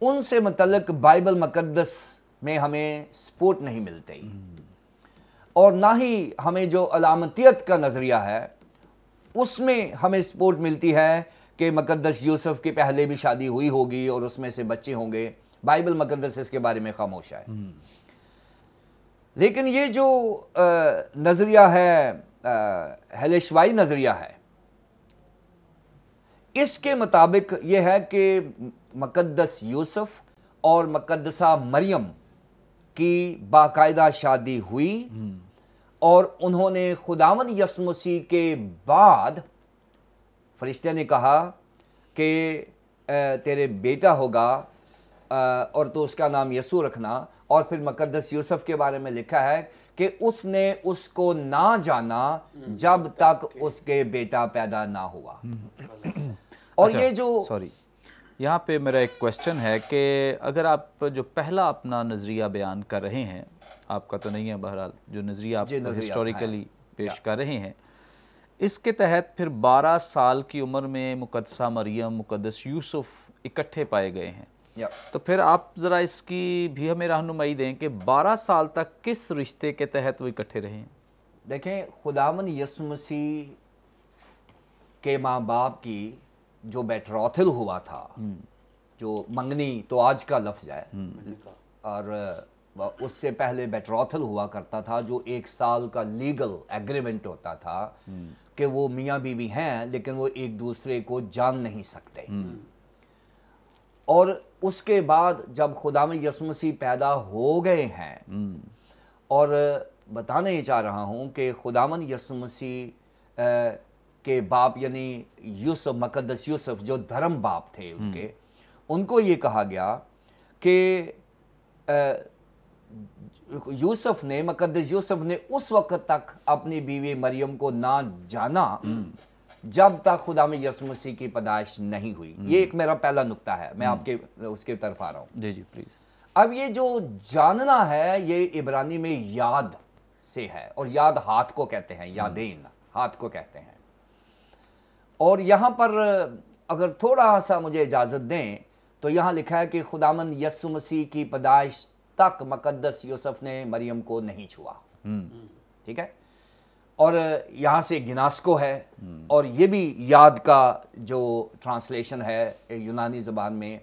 उनसे मतलब बाइबल मुकदस में हमें सपोर्ट नहीं मिलती हम्म। और ना ही हमें जो अलामतियत का नज़रिया है उसमें हमें सपोर्ट मिलती है कि मकदस यूसुफ की पहले भी शादी हुई होगी और उसमें से बच्चे होंगे बाइबल मकदस इसके बारे में खामोश है हम्म। लेकिन ये जो नज़रिया है हेलेशवाई नज़रिया है इसके मुताबिक ये है कि मकदस यूसुफ और मकदसा मरियम की बाकायदा शादी हुई हम्म। और उन्होंने खुदावन यसमसी के बाद फरिश्ते ने कहा कि तेरे बेटा होगा और तो उसका नाम यसू रखना और फिर मकदस यूसुफ के बारे में लिखा है कि उसने उसको ना जाना हम्म। जब तक उसके बेटा पैदा ना हुआ हम्म। और अच्छा, ये जो सॉरी यहाँ पे मेरा एक क्वेश्चन है कि अगर आप जो पहला अपना नज़रिया बयान कर रहे हैं आपका तो नहीं है बहरहाल जो नज़रिया आप हिस्टोरिकली तो पेश कर रहे हैं इसके तहत फिर 12 साल की उम्र में मुकदसा मरियम मुकदस यूसुफ इकट्ठे पाए गए हैं तो फिर आप ज़रा इसकी भी हमें रहनुमाई दें कि 12 साल तक किस रिश्ते के तहत वो इकट्ठे रहे हैं देखें खुदावन यसु मसीह के माँ बाप की जो बैटरॉथल हुआ था हम्म। जो मंगनी तो आज का लफ्ज़ है हम्म। और उससे पहले बेटरॉथल हुआ करता था जो एक साल का लीगल एग्रीमेंट होता था कि वो मियाँ बीवी हैं लेकिन वो एक दूसरे को जान नहीं सकते और उसके बाद जब खुदा में यसमसी पैदा हो गए हैं और बताना ये चाह रहा हूँ कि खुदामन यसमसी के बाप यानी यूसुफ मकदस यूसुफ जो धर्म बाप थे उनके उनको ये कहा गया कि यूसुफ ने मकदस यूसुफ ने उस वक्त तक अपनी बीवी मरियम को ना जाना हम्म। जब तक खुदा में मसीह की पैदाइश नहीं हुई हम्म। ये एक मेरा पहला नुकता है मैं हम्म। आपके उसके तरफ आ रहा हूँ जी जी प्लीज अब ये जो जानना है ये इब्रानी में याद से है और याद हाथ को कहते हैं यादेन हाथ को कहते हैं और यहां पर अगर थोड़ा सा मुझे इजाज़त दें तो यहां लिखा है कि खुदामन यसु मसीह की पैदाइश तक मकदस यूसुफ ने मरियम को नहीं छुआ हम्म। ठीक है और यहाँ से गिनास्को है और ये भी याद का जो ट्रांसलेशन है यूनानी ज़बान में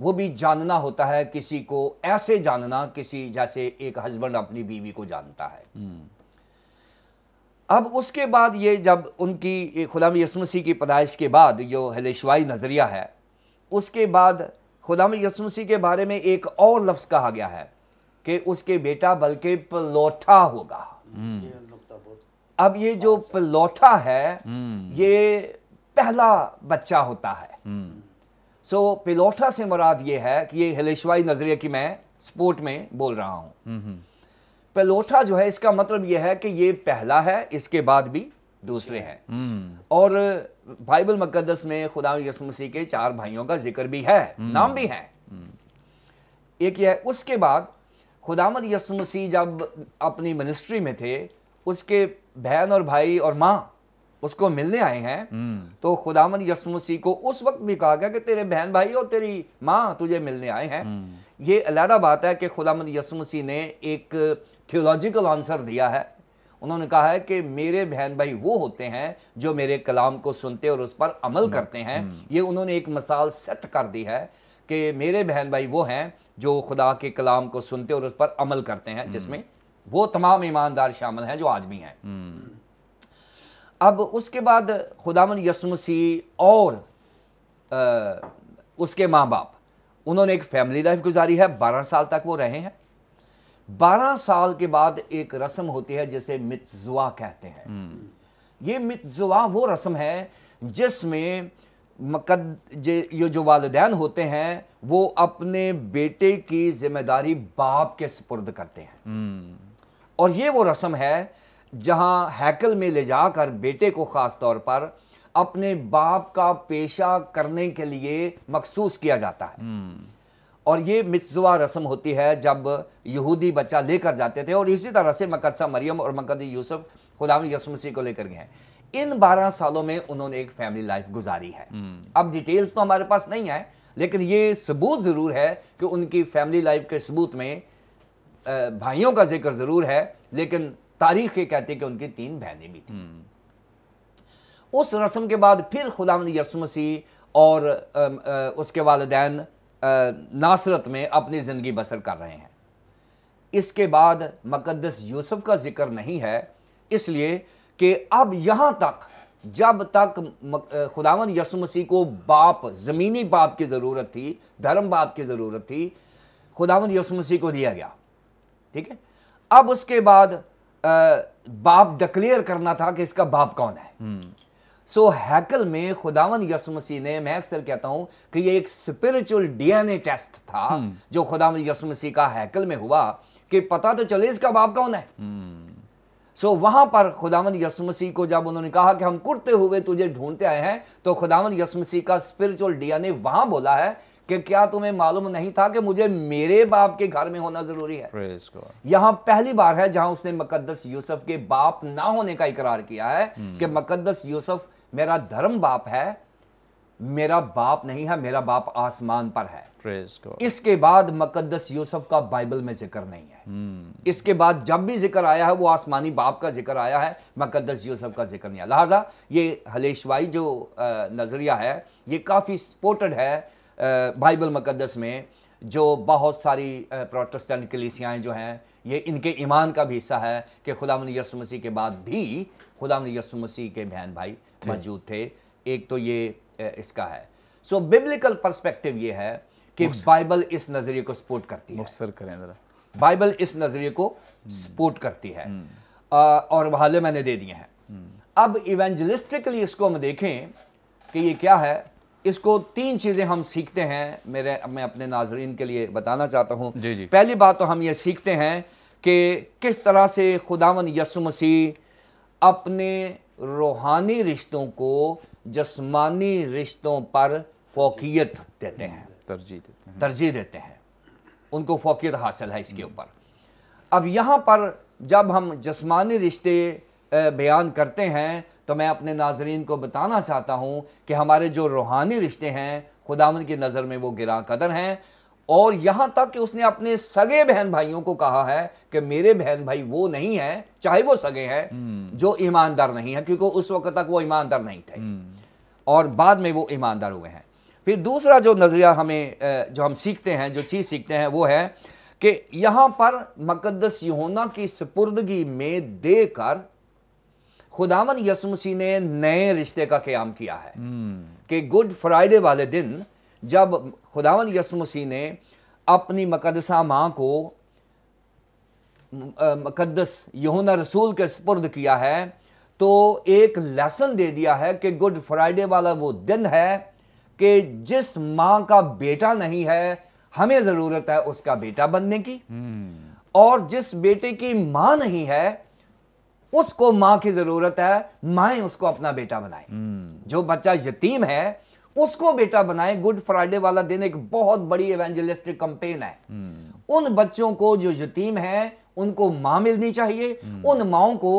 वो भी जानना होता है किसी को ऐसे जानना किसी जैसे एक हस्बैंड अपनी बीवी को जानता है हम्म। अब उसके बाद ये जब उनकी खुदाम यसमसी की पैदाइश के बाद जो हलेशवाई नज़रिया है उसके बाद खुदाम यसु के बारे में एक और लफ्ज कहा गया है कि उसके बेटा बल्कि पलौठा होगा हम्म। अब ये जो पलौठा है हम्म। ये पहला बच्चा होता है सो हम्म। पिलौठा से मुराद ये है कि ये हिलेशवाई नजरिए की मैं स्पोर्ट में बोल रहा हूं पलौठा जो है इसका मतलब ये है कि ये पहला है इसके बाद भी दूसरे हैं और बाइबल मुकदस में खुदा यसु मसीह के चार भाइयों का जिक्र भी है हम्म। नाम भी है हम्म। एक यह उसके बाद खुदामद यसु मसीह जब अपनी मिनिस्ट्री में थे उसके बहन और भाई और माँ उसको मिलने आए हैं हम्म। तो खुदामद यसु मसीह को उस वक्त भी कहा गया कि तेरे बहन भाई और तेरी माँ तुझे मिलने आए हैं ये अलहदा बात है कि खुदामद यसु मसीह ने एक थियोलॉजिकल आंसर दिया है उन्होंने कहा है कि मेरे बहन भाई वो होते हैं जो मेरे कलाम को सुनते और उस पर अमल हम्म, करते हैं हम्म। ये उन्होंने एक मिसाल सेट कर दी है कि मेरे बहन भाई वो हैं जो खुदा के कलाम को सुनते और उस पर अमल करते हैं हम्म। जिसमें वो तमाम ईमानदार शामिल हैं जो आज भी हैं अब उसके बाद खुदाम यसमसी और आ, उसके माँ बाप उन्होंने एक फैमिली लाइफ गुजारी है बारह साल तक वो रहे हैं बारह साल के बाद एक रस्म होती है जिसे मितजुआ कहते हैं हम्म। ये मितजुआ वो रस्म है जिसमें मकद जे ये जो वालदेन होते हैं वो अपने बेटे की जिम्मेदारी बाप के सुपुर्द करते हैं हम्म। और ये वो रस्म है जहां हैकल में ले जाकर बेटे को ख़ास तौर पर अपने बाप का पेशा करने के लिए मखसूस किया जाता है hmm. और ये मितजुआ रस्म होती है जब यहूदी बच्चा लेकर जाते थे और इसी तरह से मकदसा मरियम और मकद यूसुफ खुदा यसमसी को लेकर गए इन बारह सालों में उन्होंने एक फैमिली लाइफ गुजारी है हम्म। अब डिटेल्स तो हमारे पास नहीं है लेकिन ये सबूत ज़रूर है कि उनकी फैमिली लाइफ के सबूत में भाइयों का जिक्र ज़रूर है लेकिन तारीख ये कहती है कि उनकी तीन बहनें भी थी हम्म। उस रस्म के बाद फिर खुदा यसमसी और उसके वालदेन नासरत में अपनी ज़िंदगी बसर कर रहे हैं इसके बाद मकदस यूसुफ का जिक्र नहीं है इसलिए कि अब यहाँ तक जब तक खुदावन यसु मसीह को बाप ज़मीनी बाप की ज़रूरत थी धर्म बाप की ज़रूरत थी खुदावन यसु मसीह को दिया गया ठीक है अब उसके बाद बाप डिक्लेयर करना था कि इसका बाप कौन है हम्म। सो so, हैकल में खुदावन यसु मसीह ने मैं अक्सर कहता हूं कि ये एक स्पिरिचुअल डीएनए टेस्ट था हम्म। जो खुदावन यसु मसीह का हैकल में हुआ कि पता तो चले इसका बाप कौन है सो हम्म। so, वहां पर खुदावन यसु मसीह को जब उन्होंने कहा कि हम कुटते हुए तुझे ढूंढते आए हैं तो खुदावन यसु मसीह का स्पिरिचुअल डीएनए वहां बोला है कि क्या तुम्हें मालूम नहीं था कि मुझे मेरे बाप के घर में होना जरूरी है यहां पहली बार है जहां उसने मकदस यूसुफ के बाप ना होने का इकरार किया है हम्म। कि मकदस यूसुफ मेरा धर्म बाप है मेरा बाप नहीं है मेरा बाप आसमान पर है इसके बाद मकदस यूसुफ का बाइबल में जिक्र नहीं है hmm. इसके बाद जब भी जिक्र आया है वो आसमानी बाप का जिक्र आया है मकदस यूसुफ का जिक्र नहीं आया लिहाजा ये हलेशवाई जो नज़रिया है ये काफ़ी सपोर्टेड है बाइबल मकदस में जो बहुत सारी प्रोटेस्टेंट कलिसियाएं जो हैं ये इनके ईमान का भी हिस्सा है कि खुदा यसु मसीह के बाद भी खुदा यसु मसीह के बहन भाई मौजूद थे एक तो ये इसका है सो बिब्लिकल परस्पेक्टिव ये है कि बाइबल इस नजरिए को सपोर्ट करती है करें बाइबल इस नजरिए को सपोर्ट हम्म। करती है आ, हम्म। और हवाले मैंने दे दिए हैं हम्म। अब इवेंजलिस्टिकली इसको हम देखें कि ये क्या है इसको तीन चीज़ें हम सीखते हैं मेरे मैं अपने नाजरीन के लिए बताना चाहता हूं जी जी। पहली बात तो हम ये सीखते हैं कि किस तरह से खुदावन यसु मसीह अपने रूहानी रिश्तों को जस्मानी रिश्तों पर फोकियत देते हैं हम्म, तरजीह देते हैं तरजीह देते हैं उनको फोकियत हासिल है इसके ऊपर अब यहाँ पर जब हम जस्मानी रिश्ते बयान करते हैं तो मैं अपने नाजरीन को बताना चाहता हूँ कि हमारे जो रूहानी रिश्ते हैं खुदावन की नज़र में वो गिरा कदर हैं और यहां तक कि उसने अपने सगे बहन भाइयों को कहा है कि मेरे बहन भाई वो नहीं है चाहे वो सगे हैं हम्म। जो ईमानदार नहीं है क्योंकि उस वक्त तक वो ईमानदार नहीं थे हम्म। और बाद में वो ईमानदार हुए हैं फिर दूसरा जो नज़रिया हमें जो हम सीखते हैं जो चीज़ सीखते हैं वो है कि यहां पर मकदस योना की सुपुर्दगी में देकर खुदावन यसमुसी ने नए रिश्ते का क्याम किया है हम्म। कि गुड फ्राइडे वाले दिन जब खुदावन मसीह ने अपनी मकदसा माँ को मकदस यहूना रसूल के सपुर्द किया है तो एक लेसन दे दिया है कि गुड फ्राइडे वाला वो दिन है कि जिस माँ का बेटा नहीं है हमें ज़रूरत है उसका बेटा बनने की हम्म। और जिस बेटे की माँ नहीं है उसको माँ की ज़रूरत है माए उसको अपना बेटा बनाए हम्म। जो बच्चा यतीम है उसको बेटा बनाए गुड फ्राइडे वाला दिन एक बहुत बड़ी एवेंजलिस्टिक कंपेन है हम्म। उन बच्चों को जो यतीम है उनको मां मिलनी चाहिए हम्म। उन माओ को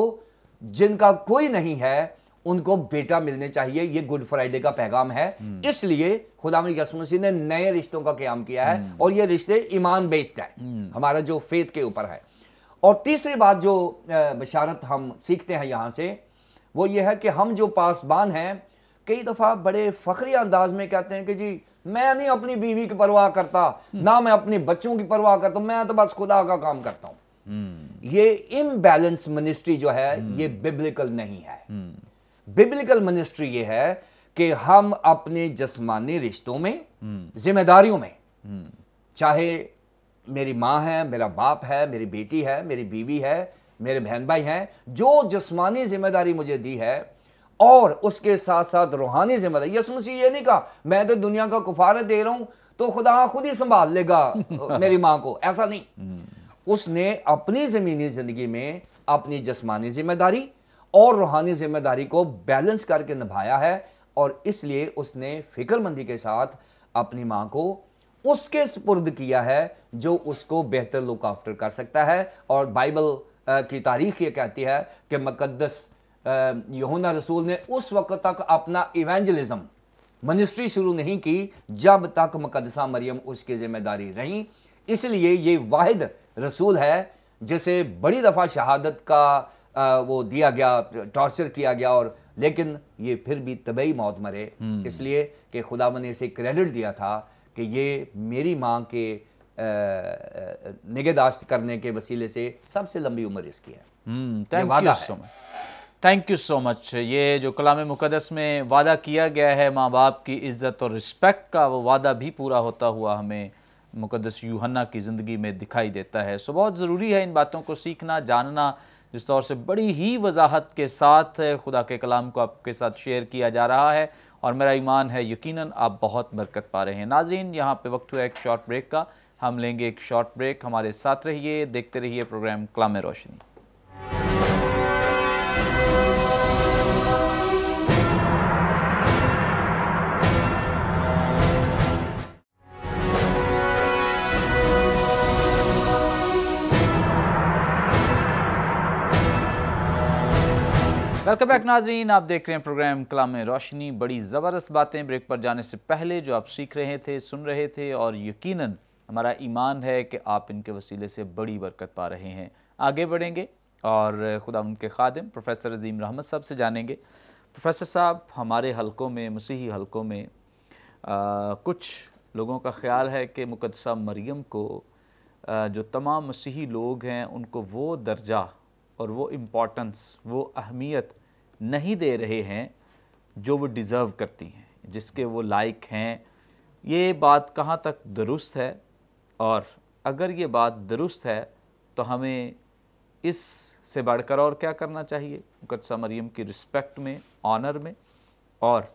जिनका कोई नहीं है उनको बेटा मिलने चाहिए ये गुड फ्राइडे का पैगाम है हम्म। इसलिए खुदा मसीह ने नए रिश्तों का क्याम किया है और ये रिश्ते ईमान बेस्ड है हमारा जो फेथ के ऊपर है और तीसरी बात जो बशारत हम सीखते हैं यहां से वो ये है कि हम जो पासबान हैं कई दफ़ा बड़े फ़खरी अंदाज में कहते हैं कि जी मैं नहीं अपनी बीवी की परवाह करता हम्म। ना मैं अपने बच्चों की परवाह करता मैं तो बस खुदा का काम करता हूं हम्म। ये इम्बैलेंस मिनिस्ट्री जो है हम्म। ये बिब्लिकल नहीं है बिब्लिकल मिनिस्ट्री ये है कि हम अपने जसमानी रिश्तों में जिम्मेदारियों में चाहे मेरी माँ है मेरा बाप है मेरी बेटी है मेरी बीवी है मेरे बहन भाई हैं जो जस्मानी जिम्मेदारी मुझे दी है और उसके साथ साथ रूहानी जिम्मेदारी यसु मसीह ये नहीं कहा मैं तो दुनिया का कुफार दे रहा हूं तो खुदा खुद ही संभाल लेगा [LAUGHS] मेरी माँ को ऐसा नहीं हम्म। उसने अपनी जमीनी जिंदगी में अपनी जिसमानी जिम्मेदारी और रूहानी जिम्मेदारी को बैलेंस करके निभाया है और इसलिए उसने फिक्रमंदी के साथ अपनी माँ को उसके सुपुर्द किया है जो उसको बेहतर लुक आफ्टर कर सकता है और बाइबल की तारीख ये कहती है कि मुकदस यहूना रसूल ने उस वक्त तक अपना इवेंजलिज्म मिनिस्ट्री शुरू नहीं की जब तक मुकदसा मरियम उसकी जिम्मेदारी रही इसलिए ये वाहिद रसूल है जिसे बड़ी दफ़ा शहादत का वो दिया गया टॉर्चर किया गया और लेकिन ये फिर भी तबई मौत मरे हम्म। इसलिए कि खुदा ने इसे क्रेडिट दिया था कि ये मेरी माँ के निगहदाश्त करने के वसीले से सबसे लंबी उम्र इसकी है सो हम्म, है। थैंक यू सो मच ये जो कलाम मुकदस में वादा किया गया है माँ बाप की इज़्ज़त और रिस्पेक्ट का वो वादा भी पूरा होता हुआ हमें मुकदस यूहन्ना की ज़िंदगी में दिखाई देता है सो बहुत ज़रूरी है इन बातों को सीखना जानना जिस तौर से बड़ी ही वजाहत के साथ खुदा के कलाम को आपके साथ शेयर किया जा रहा है और मेरा ईमान है यकीनन आप बहुत बरकत पा रहे हैं नाजीन यहाँ पे वक्त हुआ एक शॉर्ट ब्रेक का हम लेंगे एक शॉर्ट ब्रेक हमारे साथ रहिए देखते रहिए programme Kalam Roshni welcome back नाजरीन आप देख रहे हैं प्रोग्राम कलाम रोशनी बड़ी ज़बरदस्त बातें ब्रेक पर जाने से पहले जो आप सीख रहे थे सुन रहे थे और यकीनन हमारा ईमान है कि आप इनके वसीले से बड़ी बरकत पा रहे हैं आगे बढ़ेंगे और ख़ुदा उनके खादम प्रोफेसर अजीम रहमत साहब से जानेंगे प्रोफेसर साहब हमारे हलकों में मसीही हलकों में आ, कुछ लोगों का ख्याल है कि मुकदसा मरियम को आ, जो तमाम मसीही लोग हैं उनको वो दर्जा और वो इम्पोर्टेंस वो अहमियत नहीं दे रहे हैं जो वो डिज़र्व करती हैं जिसके वो लायक हैं ये बात कहाँ तक दुरुस्त है और अगर ये बात दुरुस्त है तो हमें इस से बढ़कर और क्या करना चाहिए मुकदसा मरियम की रिस्पेक्ट में ऑनर में और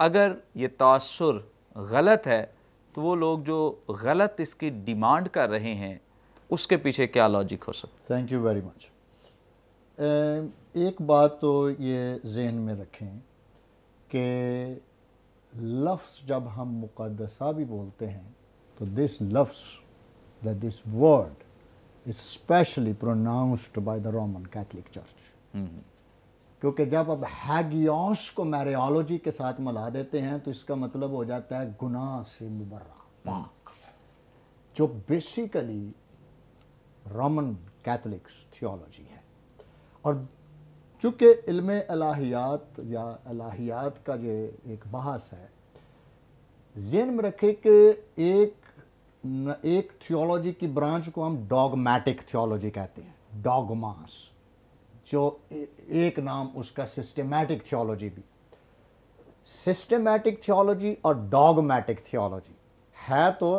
अगर ये तासर गलत है तो वो लोग जो गलत इसकी डिमांड कर रहे हैं उसके पीछे क्या लॉजिक हो सकता थैंक यू वेरी मच एक बात तो ये जहन में रखें कि लफ्स जब हम मुकदसा भी बोलते हैं तो दिस लफ्स that this word is specially pronounced by the Roman Catholic church क्योंकि जब अब हैगियोस को मैरियोलॉजी के साथ मिला देते हैं तो इसका मतलब हो जाता है गुनाह से मुबर्रा पाक जो बेसिकली रोमन कैथलिक थियोलॉजी है और चूँकि इल्म अलाहियात या अलाहियात का जो एक बहस है जेन में रखें कि एक न, एक थियोलॉजी की ब्रांच को हम डॉगमेटिक थियोलॉजी कहते हैं डॉगमास जो ए, एक नाम उसका सिस्टमेटिक थियोलॉजी भी सिस्टमेटिक थियोलॉजी और डॉगमेटिक थियोलॉजी है तो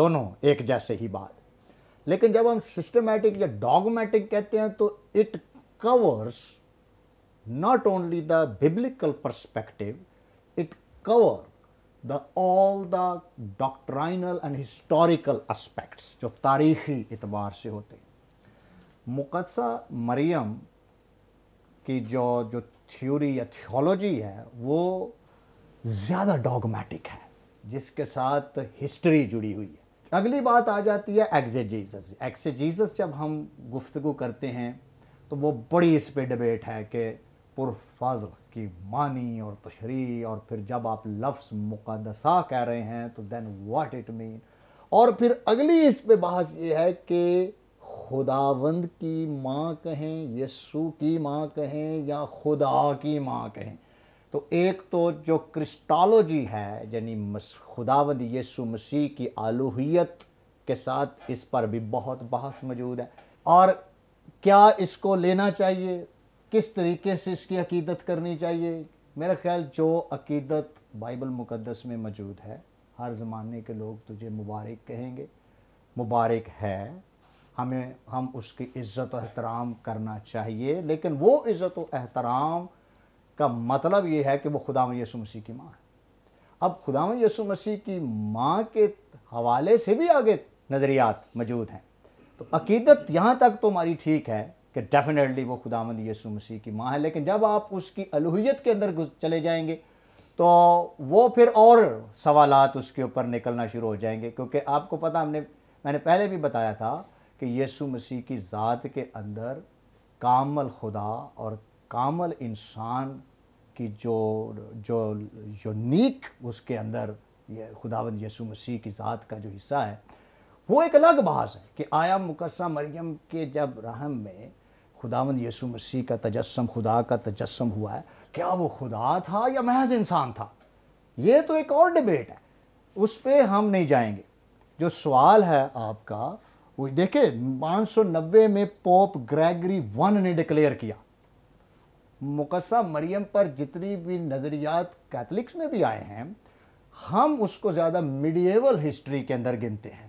दोनों एक जैसे ही बात लेकिन जब हम सिस्टमेटिक या डॉगमेटिक कहते हैं तो it covers not only the biblical perspective, it covers the all the doctrinal and historical aspects जो तारीखी एतबार से होते हैं मुकदसा मरियम की जो जो थ्योरी या थियोलॉजी है वो ज़्यादा डॉगमेटिक है जिसके साथ हिस्ट्री जुड़ी हुई है अगली बात आ जाती है एक्सेजीसस एक्सेजीसस जब हम गुफ्तगु करते हैं तो वो बड़ी इस पर डिबेट है कि पुरफज़ की मानी और तशरी और फिर जब आप लफ्ज़ मुकदसा कह रहे हैं तो दैन वाट इट मीन और फिर अगली इस पे बहस ये है कि खुदावंद की माँ कहें यस्सु की माँ कहें या खुदा की माँ कहें तो एक तो जो क्रिस्टालोजी है यानी खुदावंद यस्सु मसीह की आलूहियत के साथ इस पर भी बहुत बहस मौजूद है और क्या इसको लेना चाहिए किस तरीके से इसकी अकीदत करनी चाहिए मेरा ख्याल जो अकीदत बाइबल मुक़दस में मौजूद है हर ज़माने के लोग तुझे मुबारक कहेंगे मुबारक है हमें हम उसकी इज़्ज़त एहतराम करना चाहिए लेकिन वो इज़्ज़त एहतराम का मतलब ये है कि वो खुदा यसु मसीह की माँ है अब खुदा यसु मसीह की माँ के हवाले से भी आगे नज़रियात मौजूद हैं तो अकीदत यहाँ तक तो हमारी ठीक है कि डेफिनेटली वो खुदामंद यसु मसीह की माँ है लेकिन जब आप उसकी अलूहियत के अंदर चले जाएंगे तो वो फिर और सवाल उसके ऊपर निकलना शुरू हो जाएंगे क्योंकि आपको पता हमने मैंने पहले भी बताया था कि यसु मसीह की ज़ात के अंदर कामल खुदा और कामल इंसान की जो जो यूनिक उसके अंदर ये खुदावंद यसु मसीह की ज़ात का जो हिस्सा है वो एक अलग बहस है कि आया मुकस्सा मरियम के जब रहम में खुदावंद यसु मसीह का तजस्म खुदा का तजस्म हुआ है क्या वो खुदा था या महज इंसान था ये तो एक और डिबेट है उस पर हम नहीं जाएंगे जो सवाल है आपका वो देखे 590 में पोप ग्रेगरी वन ने डिक्लेयर किया मुकस्सा मरियम पर जितनी भी नज़रियात कैथलिक्स में भी आए हैं हम उसको ज़्यादा मिडिएवल हिस्ट्री के अंदर गिनते हैं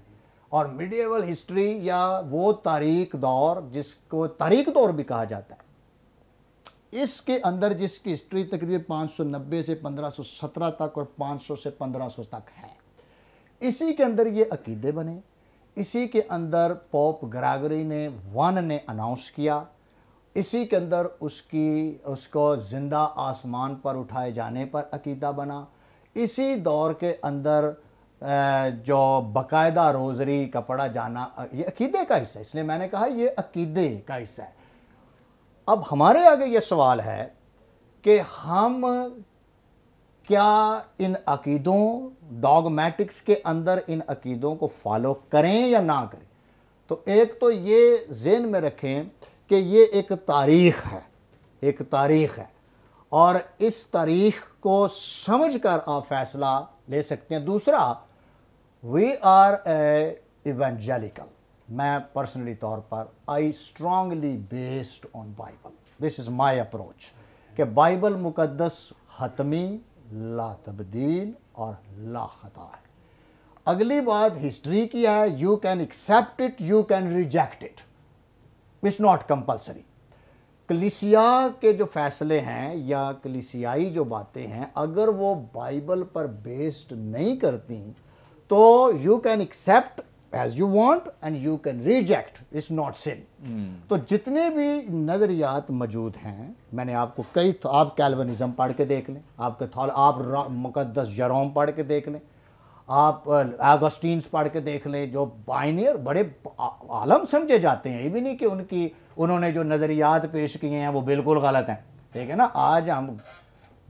और मिडिएवल हिस्ट्री या वो तारीख दौर जिसको तारीख दौर भी कहा जाता है इसके अंदर जिसकी हिस्ट्री तकरीबन 590 से 1517 तक और 500 से 1500 तक है इसी के अंदर ये अकीदे बने इसी के अंदर पॉप ग्रागरी ने वन ने अनाउंस किया इसी के अंदर उसकी उसको ज़िंदा आसमान पर उठाए जाने पर अकीदा बना इसी दौर के अंदर जो बकायदा रोज़री का जाना ये अकीदे का हिस्सा है इसलिए मैंने कहा ये अकीदे का हिस्सा है अब हमारे आगे ये सवाल है कि हम क्या इन अकीदों डॉगमेटिक्स के अंदर इन अकीदों को फॉलो करें या ना करें तो एक तो ये जेन में रखें कि ये एक तारीख़ है एक तारीख़ है और इस तारीख़ को समझ कर आप फैसला ले सकते हैं दूसरा वी आर ए इवेंजेलिकल मैं पर्सनली तौर पर I strongly based on Bible this is my approach कि बाइबल मुकदस हतमी ला तब्दील और ला खता है अगली बात हिस्ट्री की है you can accept it you can reject it it's not compulsory कलिसिया के जो फैसले हैं या कलिसियाई जो बातें हैं अगर वो बाइबल पर बेस्ड नहीं करती तो you can accept as you want and you can reject is not sin तो जितने भी नज़रियात मौजूद हैं मैंने आपको कई आप कैलवनिज़म पढ़ के देख लें आपके थॉल आप मुकदस जरोम पढ़ के देख लें आप एगोस्टीन्स पढ़ के देख लें जो बाइनियर बड़े आलम समझे जाते हैं ये भी नहीं कि उनकी उन्होंने जो नज़रियात पेश किए हैं वो बिल्कुल गलत हैं ठीक है ना आज हम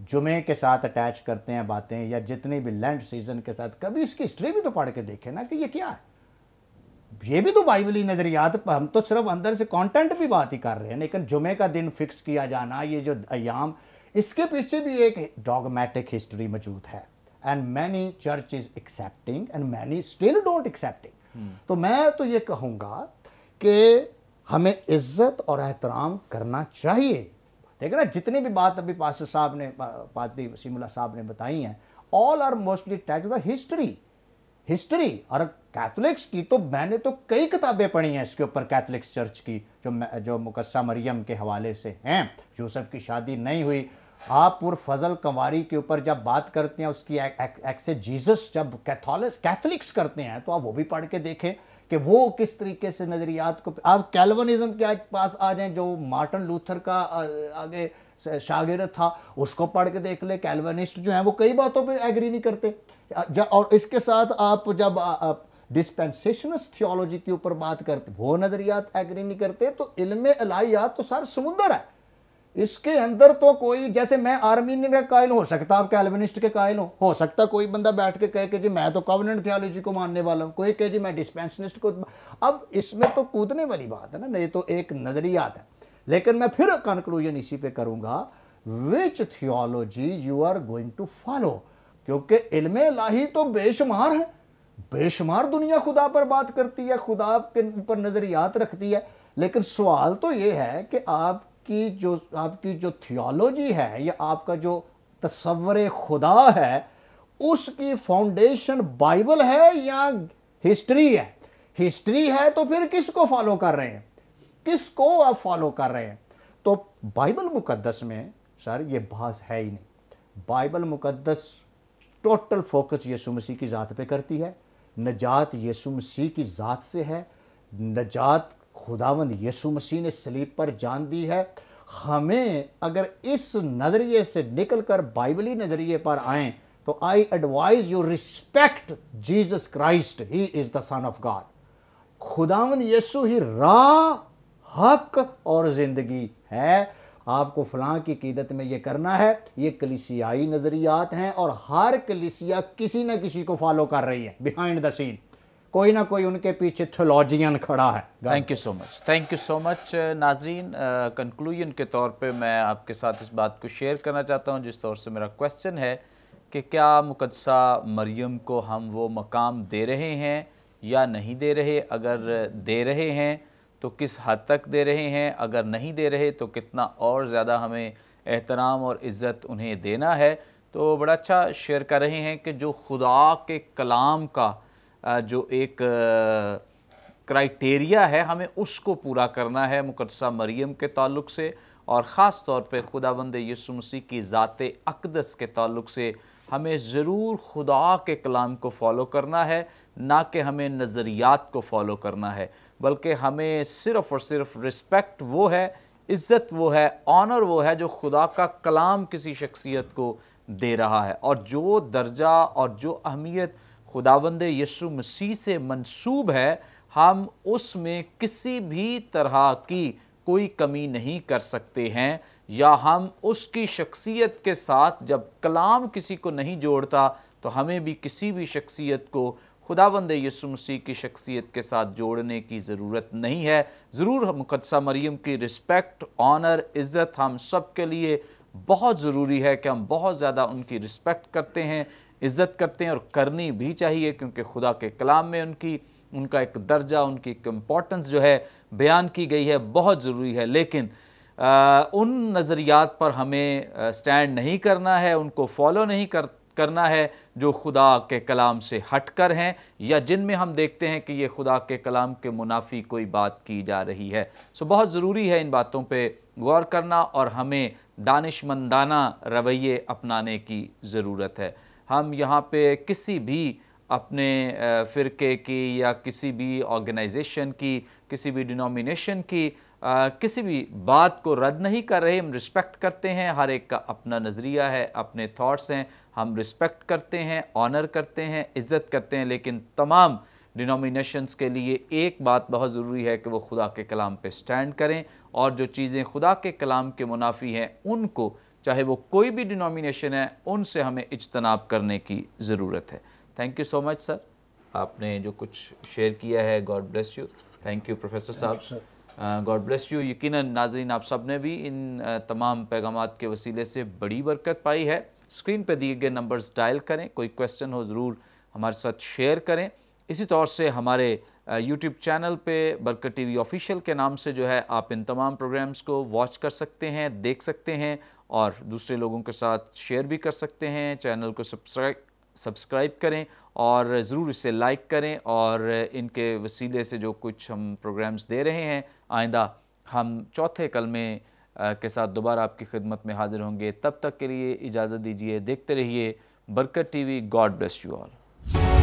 जुमे के साथ अटैच करते हैं बातें या जितनी भी लैंड सीजन के साथ कभी इसकी हिस्ट्री भी तो पढ़ के देखे ना कि ये क्या है ये भी तो बाइबली नज़रियात हम तो सिर्फ अंदर से कंटेंट भी बात ही कर रहे हैं लेकिन जुमे का दिन फिक्स किया जाना ये जो अयाम इसके पीछे भी एक डॉगमेटिक हिस्ट्री मौजूद है and many church is accepting and many still don't accepting तो मैं तो ये कहूँगा कि हमें इज्जत और एहतराम करना चाहिए देखिए ना जितनी भी बात अभी पास्टर साहब ने पादरी सिमला साहब ने बताई हैं all are mostly teach the history history और कैथोलिक्स की तो मैंने तो कई किताबें पढ़ी हैं इसके ऊपर कैथोलिक्स चर्च की जो जो मुकस्सा मरियम के हवाले से हैं जोसेफ की शादी नहीं हुई आप पुर फजल कंवारी के ऊपर जब बात करते हैं उसकी एक्से जीसस जब कैथोलिक्स कैथलिक्स करते हैं तो आप वो भी पढ़ के देखें कि वो किस तरीके से नज़रियात को आप कैलवनिज्म के पास आ जाए जो मार्टन लूथर का आगे शागिर था उसको पढ़ के देख ले कैलवनिस्ट जो है वो कई बातों पे एग्री नहीं करते और इसके साथ आप जब डिस्पेंसेशनस थियोलॉजी के ऊपर बात करते वो नज़रियात एग्री नहीं करते तो इलम अलाइयात तो सर समुंदर है इसके अंदर तो कोई जैसे मैं आर्मीनियन का कायल हो सकता आप कैलविनिस्ट के कायल हो हो सकता कोई बंदा बैठ के कहे कि जी मैं तो कॉवनेंट थियोलॉजी को मानने वाला हूँ कोई कहे जी मैं डिस्पेंशनिस्ट को अब इसमें तो कूदने वाली बात है ना नहीं तो एक नज़रियात है लेकिन मैं फिर कंक्लूजन इसी पे करूँगा which theology you are going to follow क्योंकि इलम लाही तो बेशुमार है बेशुमार दुनिया खुदा पर बात करती है खुदा के ऊपर नज़रियात रखती है लेकिन सवाल तो ये है कि आप की जो आपकी जो थियोलॉजी है या आपका जो तस्वर खुदा है उसकी फाउंडेशन बाइबल है या हिस्ट्री है हिस्ट्री है तो फिर किसको फॉलो कर रहे हैं किसको आप फॉलो कर रहे हैं तो बाइबल मुकद्दस में सर ये बास है ही नहीं बाइबल मुकद्दस टोटल फोकस यीशु मसीह की ज़ात पे करती है नजात यीशु मसीह की ज़ात से है नजात खुदावंद यीशु मसीह ने सलीब पर जान दी है हमें अगर इस नज़रिए से निकलकर बाइबली नज़रिए पर आए तो I advise you respect Jesus Christ he is the son of God खुदावन यीशु ही रा हक और ज़िंदगी है आपको फलां की कीदत में ये करना है ये कलिसियाई नज़रियात हैं और हर कलिसिया किसी न किसी को फॉलो कर रही है बिहाइंड द सीन कोई ना कोई उनके पीछे थोलॉजियन खड़ा है thank you so much thank you so much नाजरीन कंक्लूजन के तौर पे मैं आपके साथ इस बात को शेयर करना चाहता हूँ जिस तौर से मेरा क्वेश्चन है कि क्या मुकदसा मरियम को हम वो मकाम दे रहे हैं या नहीं दे रहे अगर दे रहे हैं तो किस हद तक दे रहे हैं अगर नहीं दे रहे तो कितना और ज़्यादा हमें एहतराम और इज़्ज़त उन्हें देना है तो बड़ा अच्छा शेयर कर रहे हैं कि जो खुदा के कलाम का जो एक क्राइटेरिया है हमें उसको पूरा करना है मुकदसा मरियम के ताल्लुक से और ख़ास तौर पे बंद यसु मसीह की ज़ात अकदस के ताल्लुक से हमें ज़रूर खुदा के कलाम को फॉलो करना है ना कि हमें नज़रियात को फॉलो करना है बल्कि हमें सिर्फ़ और सिर्फ रिस्पेक्ट वो है इज़्ज़त वो है ऑनर वो है जो खुदा का कलाम किसी शख्सियत को दे रहा है और जो दर्जा और जो अहमियत खुदावंद यीशु मसीह से मंसूब है हम उसमें किसी भी तरह की कोई कमी नहीं कर सकते हैं या हम उसकी शख्सियत के साथ जब कलाम किसी को नहीं जोड़ता तो हमें भी किसी भी शख्सियत को खुदावंद यीशु मसीह की शख्सियत के साथ जोड़ने की ज़रूरत नहीं है ज़रूर मुकदसा मरियम की रिस्पेक्ट ऑनर इज़्ज़त हम सब के लिए बहुत ज़रूरी है कि हम बहुत ज़्यादा उनकी रिस्पेक्ट करते हैं इज़्ज़त करते हैं और करनी भी चाहिए क्योंकि खुदा के कलाम में उनकी उनका एक दर्जा उनकी एक इम्पॉर्टेंस जो है बयान की गई है बहुत ज़रूरी है लेकिन आ, उन नज़रियात पर हमें स्टैंड नहीं करना है उनको फॉलो नहीं कर करना है जो खुदा के कलाम से हट कर हैं या जिनमें हम देखते हैं कि ये खुदा के कलाम के मुनाफी कोई बात की जा रही है सो बहुत ज़रूरी है इन बातों पे गौर करना और हमें दानिशमंदाना रवैये अपनाने की ज़रूरत है हम यहाँ पे किसी भी अपने फ़िरके की या किसी भी ऑर्गेनाइजेशन की किसी भी डिनोमिनेशन की आ, किसी भी बात को रद्द नहीं कर रहे हम रिस्पेक्ट करते हैं हर एक का अपना नज़रिया है अपने थॉट्स हैं हम रिस्पेक्ट करते हैं ऑनर करते हैं इज़्ज़त करते हैं लेकिन तमाम डिनोमिनेशंस के लिए एक बात बहुत ज़रूरी है कि वो खुदा के कलाम पे स्टैंड करें और जो चीज़ें खुदा के कलाम के मुनाफी हैं उनको चाहे वो कोई भी डिनोमिनेशन है उनसे हमें इजतनाब करने की ज़रूरत है thank you so much sir आपने जो कुछ शेयर किया है God bless you thank you professor साहब गॉड ब्लेस यू यकीन नाजरीन आप सब ने भी इन uh, तमाम पैगाम के वसीले से बड़ी बरकत पाई है स्क्रीन पर दिए गए नंबर्स डायल करें कोई क्वेश्चन हो ज़रूर हमारे साथ शेयर करें इसी तौर से हमारे यूट्यूब uh, चैनल पे बरकत टीवी ऑफिशियल के नाम से जो है आप इन तमाम प्रोग्राम्स को वॉच कर सकते हैं देख सकते हैं और दूसरे लोगों के साथ शेयर भी कर सकते हैं चैनल को सब्सक्राइब सब्सक्राइब करें और ज़रूर इसे लाइक करें और इनके वसीले से जो कुछ हम प्रोग्राम्स दे रहे हैं आइंदा हम चौथे कलमे के साथ दोबारा आपकी खिदमत में हाजिर होंगे तब तक के लिए इजाज़त दीजिए देखते रहिए Barkat TV God bless you all